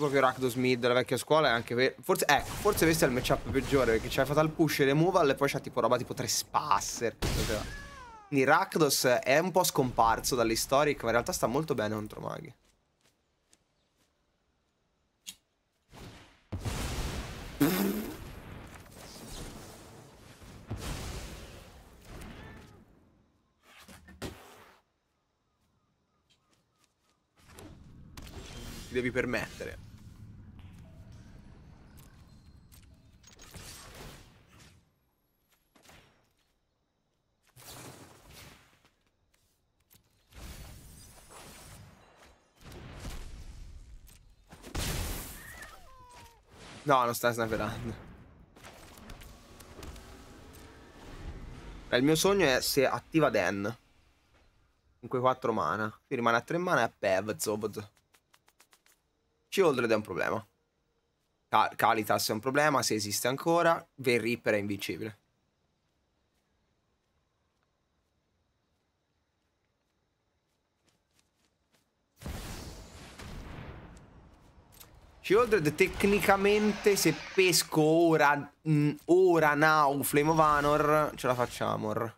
proprio Rakdos mid della vecchia scuola è anche forse ecco, forse questo è il matchup peggiore perché c'è Fatal Push e Removal e poi c'ha tipo roba tipo tre spasser. Quindi Rakdos è un po' scomparso dall'historic, ma in realtà sta molto bene contro maghi. devi permettere. No, non sta sniperando. il mio sogno è se attiva Dan. 5-4 mana. Qui rimane a 3 mana e a Pev, Zobod. Shieldred è un problema. Cal Calitas è un problema, se esiste ancora. Verripper è invincibile. Shieldred tecnicamente se pesco ora, mh, mm, ora now Flame of Honor, ce la facciamo. Or. Tra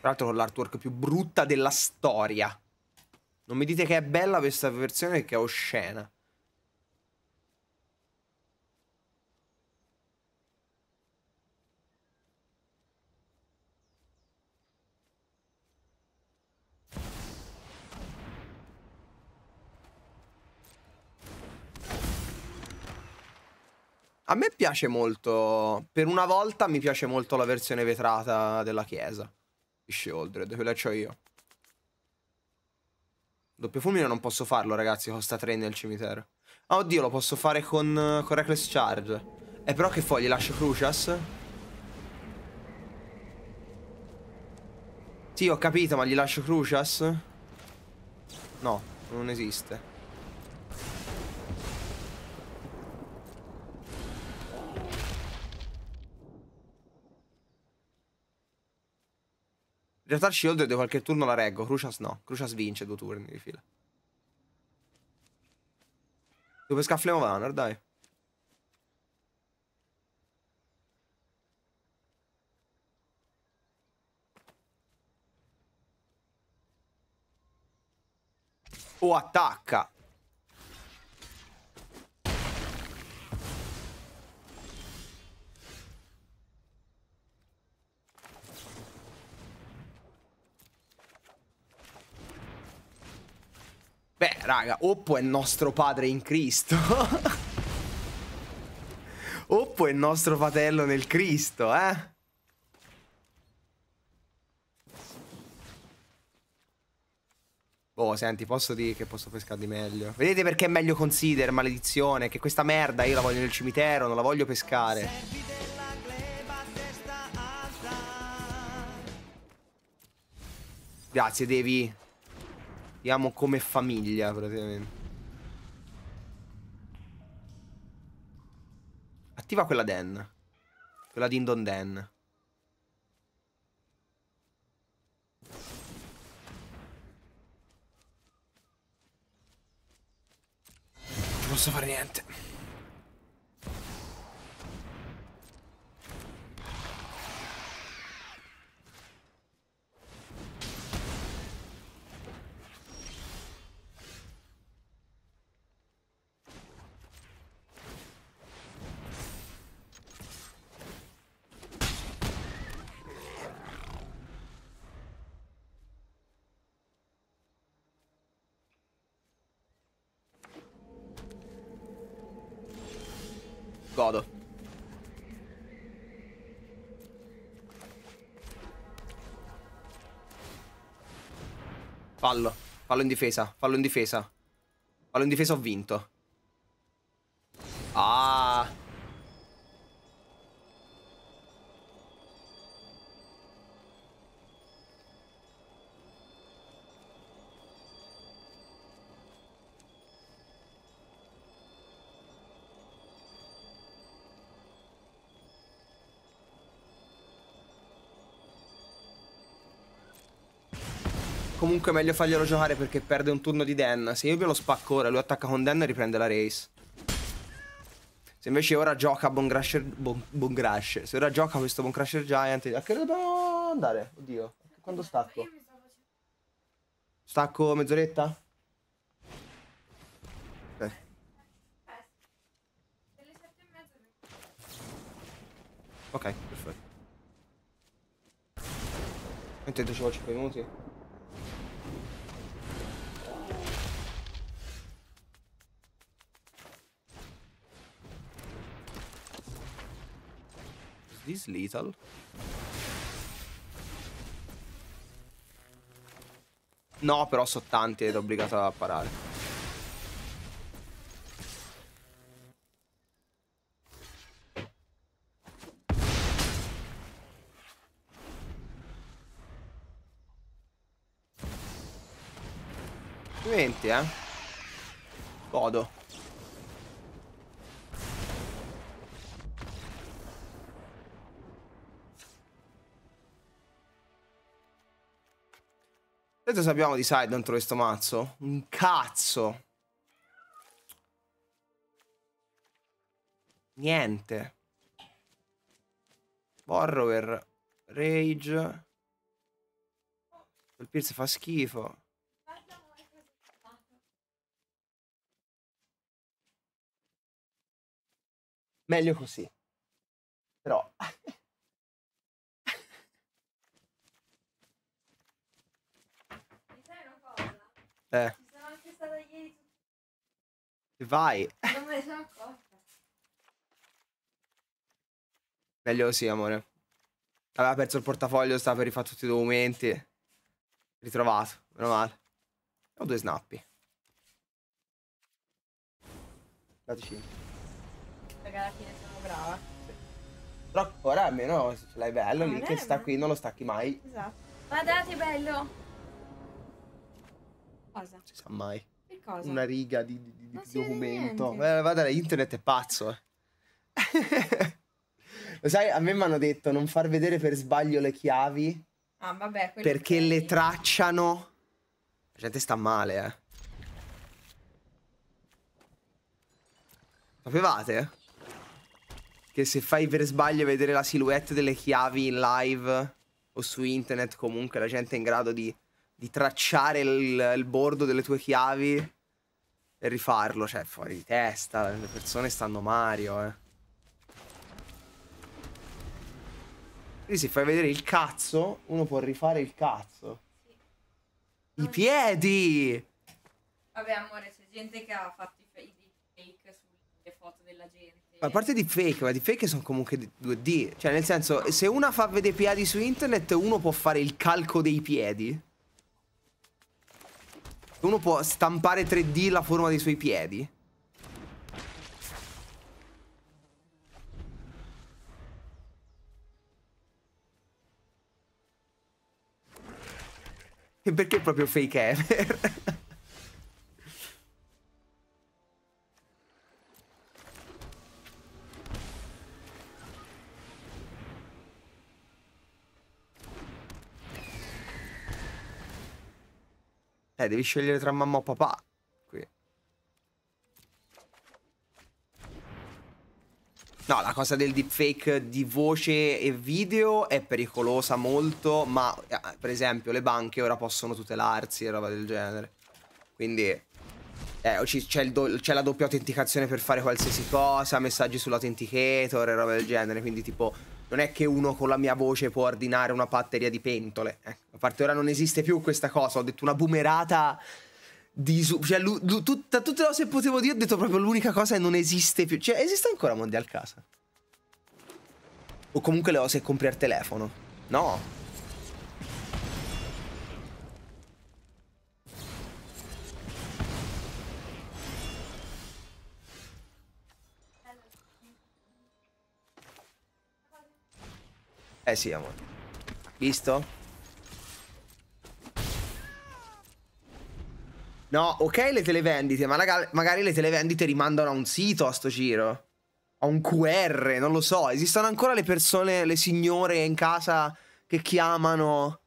l'altro con l'artwork più brutta della storia. Non mi dite che è bella questa versione che è oscena. A me piace molto, per una volta mi piace molto la versione vetrata della chiesa di Shieldred, quella c'ho io. Doppio fulmine non posso farlo ragazzi, costa 3 nel cimitero. Ah oh, oddio, lo posso fare con, con Reckless Charge. E eh, però che fo, gli lascio Crucias? Sì, ho capito, ma gli lascio Crucias? No, non esiste. In realtà Shield di qualche turno la reggo. Crucias no. Crucias vince due turni di fila. Dove pescare Flame of dai. O oh, attacca. Beh, raga, Oppo è nostro padre in Cristo. Oppo è nostro fratello nel Cristo, eh? Oh, senti, posso dire che posso pescare di meglio? Vedete perché è meglio consider, maledizione? Che questa merda io la voglio nel cimitero, non la voglio pescare. Grazie, Devi. Siamo come famiglia praticamente. Attiva quella Den. Quella di Indon Den. Non posso fare niente. Fallo in difesa, fallo in difesa. Fallo in difesa ho vinto. comunque è meglio farglielo giocare perché perde un turno di Dan. Se io glielo spacco ora, lui attacca con Dan e riprende la race. Se invece ora gioca Bongrasher... Bon, Bongrasher. Se ora gioca questo Bongrasher Giant... A che dobbiamo andare? Oddio. Quando stacco? Stacco mezz'oretta? ok, perfetto. Intanto ci faccio 5 minuti. This lethal. No, però so tanti ed è obbligato a parare. Complimenti, eh. Godo. Cosa sappiamo di side dentro questo mazzo? Un cazzo! Niente. Borrower, Rage. Quel Pierce fa schifo. Meglio così. Però... Eh. Sono anche stata ieri. Vai. Non me ne sono accorta. Meglio sì, amore. Aveva perso il portafoglio, sta per rifare tutti i documenti. Ritrovato, meno male. Ho due snappi. Dateci. Perché alla fine sono brava. Però ora almeno ce l'hai bello, ah, lì che sta qui non lo stacchi mai. Esatto. Guardate bello. Cosa? Si sa mai. Che cosa? Una riga di, di, di documento. Guarda, guarda, internet è pazzo. Eh. Lo sai, a me mi hanno detto non far vedere per sbaglio le chiavi. Ah, vabbè, perché le tracciano. La gente sta male, eh. Sapevate? Eh, che se fai per sbaglio vedere la silhouette delle chiavi in live o su internet, comunque la gente è in grado di di tracciare il, il bordo delle tue chiavi e rifarlo, cioè fuori di testa, le persone stanno Mario, eh. Quindi se fai vedere il cazzo, uno può rifare il cazzo. Sì. I piedi! Vabbè amore, c'è gente che ha fatto i fake sulle foto della gente. Ma a parte di fake, ma di fake sono comunque 2D. Cioè, nel senso, se una fa vedere piedi su internet, uno può fare il calco dei piedi. Uno può stampare 3D la forma dei suoi piedi. E perché proprio fake ever? Eh, devi scegliere tra mamma o papà. Qui. No, la cosa del deepfake di voce e video è pericolosa molto, ma eh, per esempio le banche ora possono tutelarsi e roba del genere. Quindi eh, c'è, la doppia autenticazione per fare qualsiasi cosa, messaggi sull'authenticator e roba del genere, quindi tipo non è che uno con la mia voce può ordinare una batteria di pentole. Eh, a parte ora non esiste più questa cosa, ho detto una boomerata di... Su- Cioè, tutta, tutte le cose che potevo dire ho detto proprio l'unica cosa che non esiste più. Cioè, esiste ancora Mondial Casa? O comunque le cose che compri al telefono? No. Eh sì, amore. Visto? No, ok le televendite, ma magari le televendite rimandano a un sito a sto giro. A un QR, non lo so. Esistono ancora le persone, le signore in casa che chiamano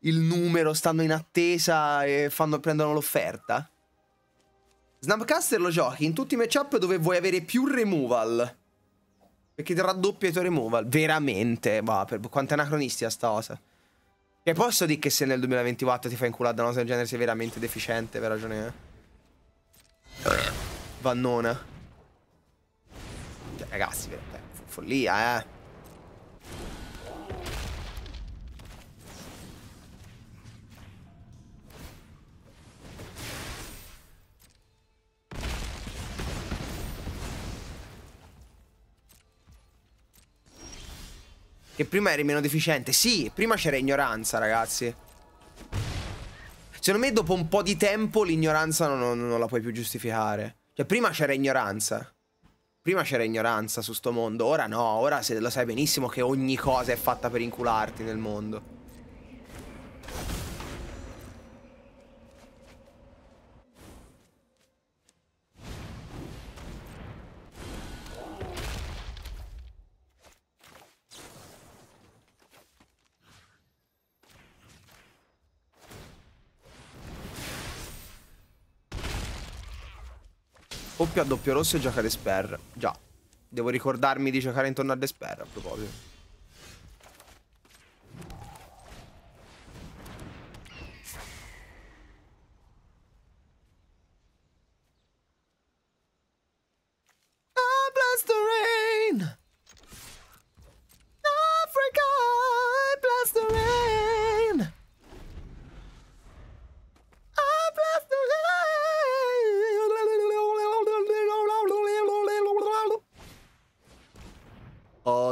il numero, stanno in attesa e fanno, prendono l'offerta? Snapcaster lo giochi in tutti i matchup dove vuoi avere più removal. Perché ti raddoppia i tuoi removal. Veramente. Va, per... quanto è anacronistica sta cosa. E posso dire che se nel 2024 ti fai inculare da una cosa del genere sei veramente deficiente, per ragione. Eh? Vannone. Cioè, ragazzi, per... follia, eh. Che prima eri meno deficiente. Sì, prima c'era ignoranza, ragazzi. Secondo me dopo un po' di tempo l'ignoranza non, non, non, la puoi più giustificare. Cioè, prima c'era ignoranza. Prima c'era ignoranza su sto mondo. Ora no, ora lo sai benissimo che ogni cosa è fatta per incularti nel mondo. Coppia a doppio rosso e giocare Desper. Già. Devo ricordarmi di giocare intorno a Desper a proposito.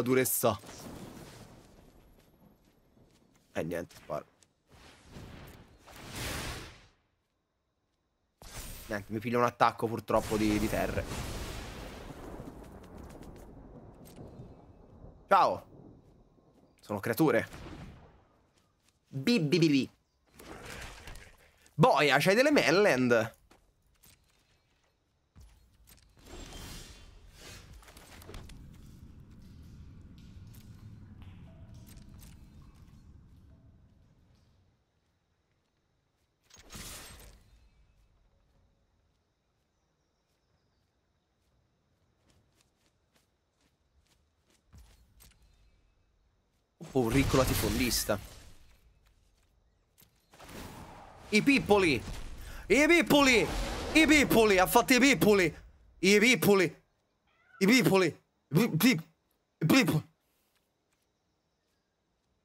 durezza. E niente, sparo. Niente, mi piglia un attacco purtroppo di, di terre. Ciao! Sono creature. Bibibibi. Boia, c'hai delle Melland. Porricola tifondista. I pippoli! I pippoli! I pippoli! Ha fatto i pippoli! I pippoli! I pippoli! I pippoli!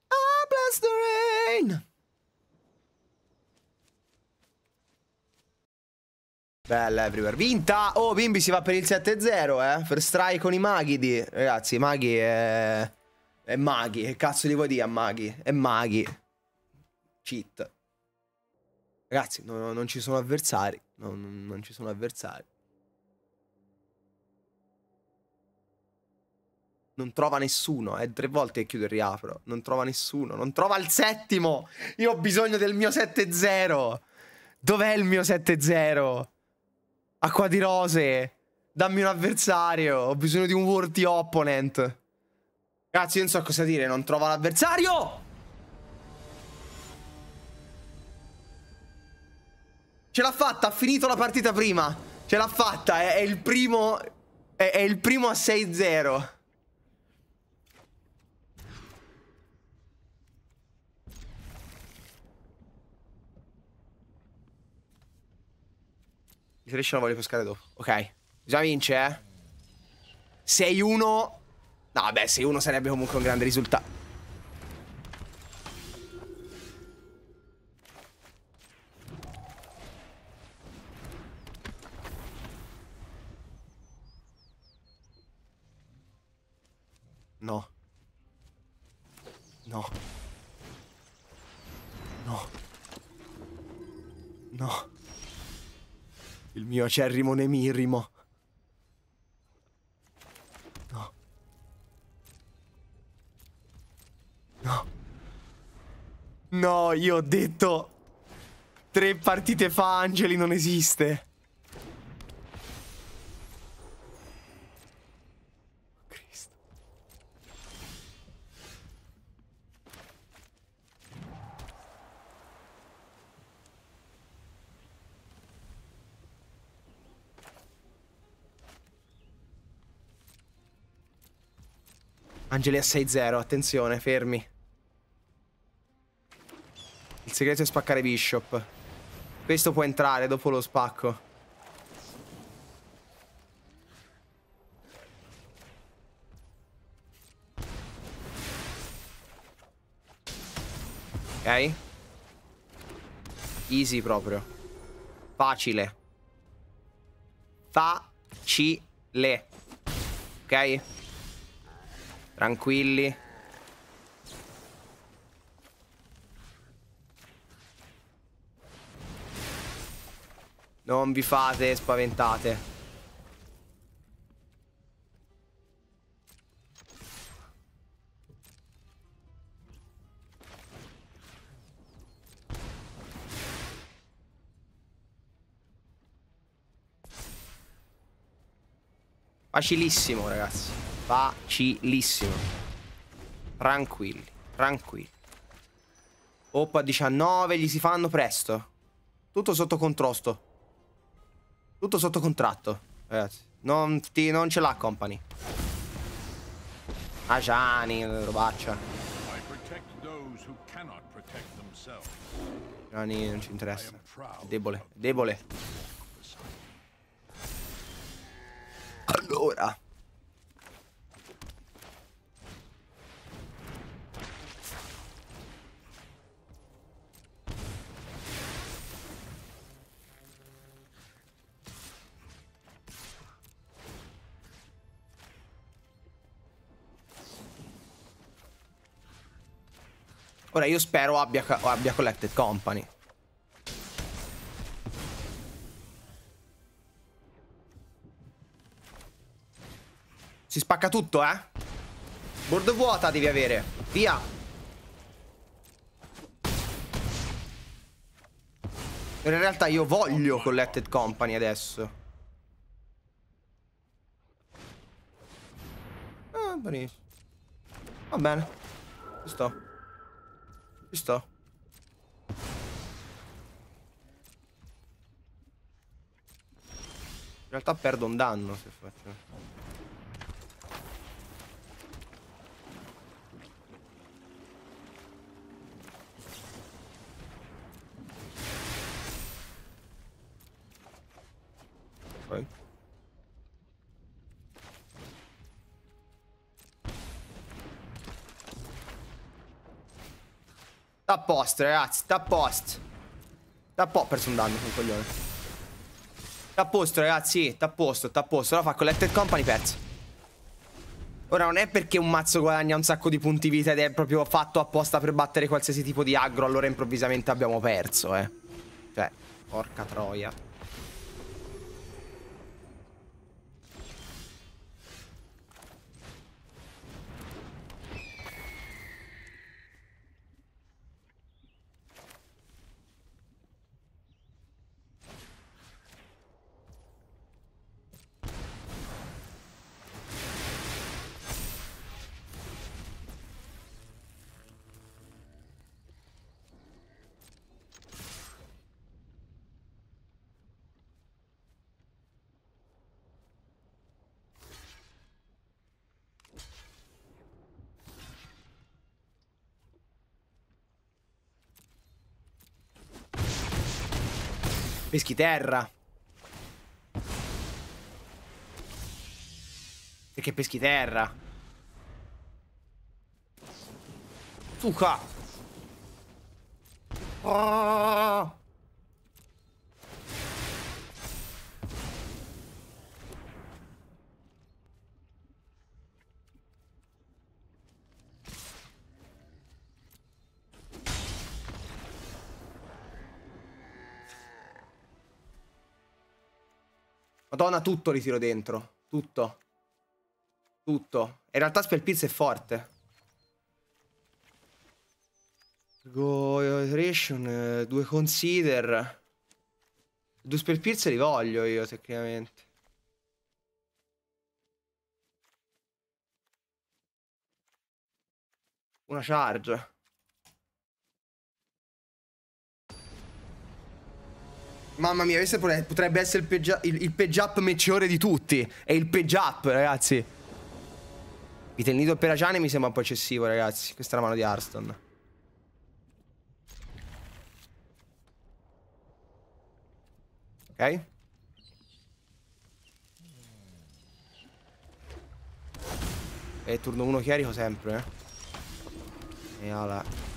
Ah, bless the rain! Bella everywhere. Vinta! Oh, bimbi si va per il 7-0, eh. First strike con i maghi di... Ragazzi, i maghi Eh... È maghi, che cazzo li vuoi dire a maghi? È maghi. Cheat. Ragazzi, no, no, non ci sono avversari. No, non ci sono avversari. Non trova nessuno, è tre volte che chiudo e riapro. Non trova nessuno, non trova il settimo. Io ho bisogno del mio 7-0. Dov'è il mio 7-0? Acqua di rose. Dammi un avversario. Ho bisogno di un worthy opponent. Ragazzi, non so cosa dire, non trova l'avversario! Ce l'ha fatta, ha finito la partita prima. Ce l'ha fatta, è, è, il primo... È, è il primo a 6-0. Se riesce la voglio pescare dopo. Ok. Già vince, eh. 6-1... No, beh, se uno sarebbe comunque un grande risultato. No. No. No. No. Il mio acerrimo nemirrimo. No. No, io ho detto... Tre partite fa Angeli non esiste. Cristo. Angeli a 6-0, attenzione, fermi. Il segreto è spaccare Bishop. Questo può entrare dopo lo spacco. Ok. Easy proprio. Facile. Facile. Ok. Tranquilli. Non vi fate spaventate. Facilissimo, ragazzi. Facilissimo. Tranquilli, tranquilli. Oppa 19, gli si fanno presto. Tutto sotto controllo. Tutto sotto contratto, ragazzi. Non, ti, non ce l'ha company. Ajani, robaccia. Ajani non ci interessa. È debole, è debole. Allora. Ora io spero abbia, abbia Collected Company. Si spacca tutto, eh? Bordo vuota devi avere. Via. In realtà io voglio Collected Company adesso. Ah, benissimo. Va bene. Ci sto. Ci sto. In realtà perdo un danno se faccio. Sta a posto, ragazzi, sta a posto. Sta a perso un danno, un coglione. Sta a posto, ragazzi, sta a posto, sta a posto. Ora fa Collected Company, pezzo. Ora non è perché un mazzo guadagna un sacco di punti vita ed è proprio fatto apposta per battere qualsiasi tipo di aggro, allora improvvisamente abbiamo perso, eh. Cioè, porca troia. Peschi terra. Perché peschi terra? Fuca! Oh! Ah. Madonna, tutto li tiro dentro. Tutto. Tutto. In realtà Spell Pizza è forte. Go Iteration, eh, due Consider. Due Spell Pizza li voglio io, tecnicamente. Una charge. Mamma mia, questo potrebbe essere il peggio, il, il page up mecciore di tutti. È il peggio up, ragazzi. Vitelnito nido per Agiane mi sembra un po' eccessivo, ragazzi. Questa è la mano di Arston. Ok. E eh, turno 1 chiarico sempre, eh. E ala.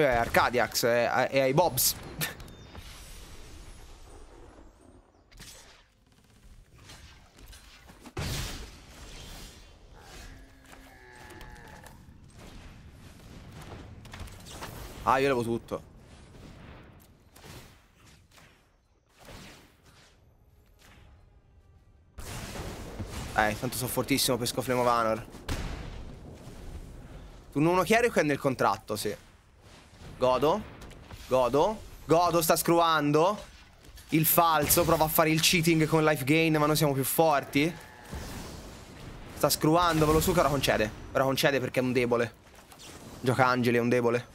eh, Arcadiax e, eh, e ai Bobs. ah, io levo tutto. Eh, intanto sono fortissimo, pesco Flame of Honor. Tu non occhiari o è nel contratto, sì. Godo. Godo. Godo sta scruando. Il falso prova a fare il cheating con life gain, ma noi siamo più forti. Sta scruando, ve lo su che ora concede. Ora concede perché è un debole. Gioca Angeli, è un debole.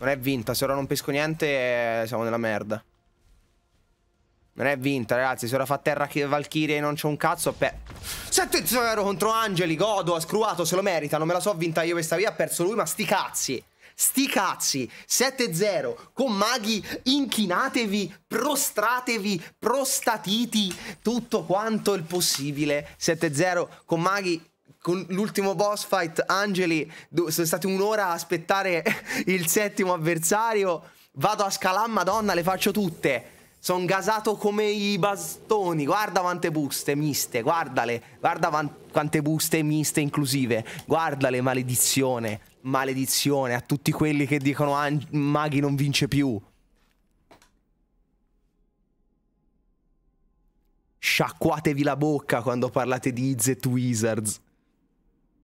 Non è vinta, se ora non pesco niente eh, siamo nella merda. Non è vinta, ragazzi. Se ora fa terra che e non c'è un cazzo. Pe... 7-0 contro Angeli. Godo, ha scruato, se lo merita. Non me la so vinta io questa via. Ha perso lui, ma sti cazzi. Sti cazzi. 7-0 con maghi. Inchinatevi, prostratevi, prostatiti. Tutto quanto il possibile. 7-0 con maghi con l'ultimo boss fight Angeli sono stati un'ora a aspettare il settimo avversario. Vado a scalam, madonna, le faccio tutte. Sono gasato come i bastoni. Guarda quante buste miste, guardale. Guarda quante buste miste inclusive. Guardale, maledizione. Maledizione a tutti quelli che dicono ah, Maghi non vince più. Sciacquatevi la bocca quando parlate di Izet Wizards.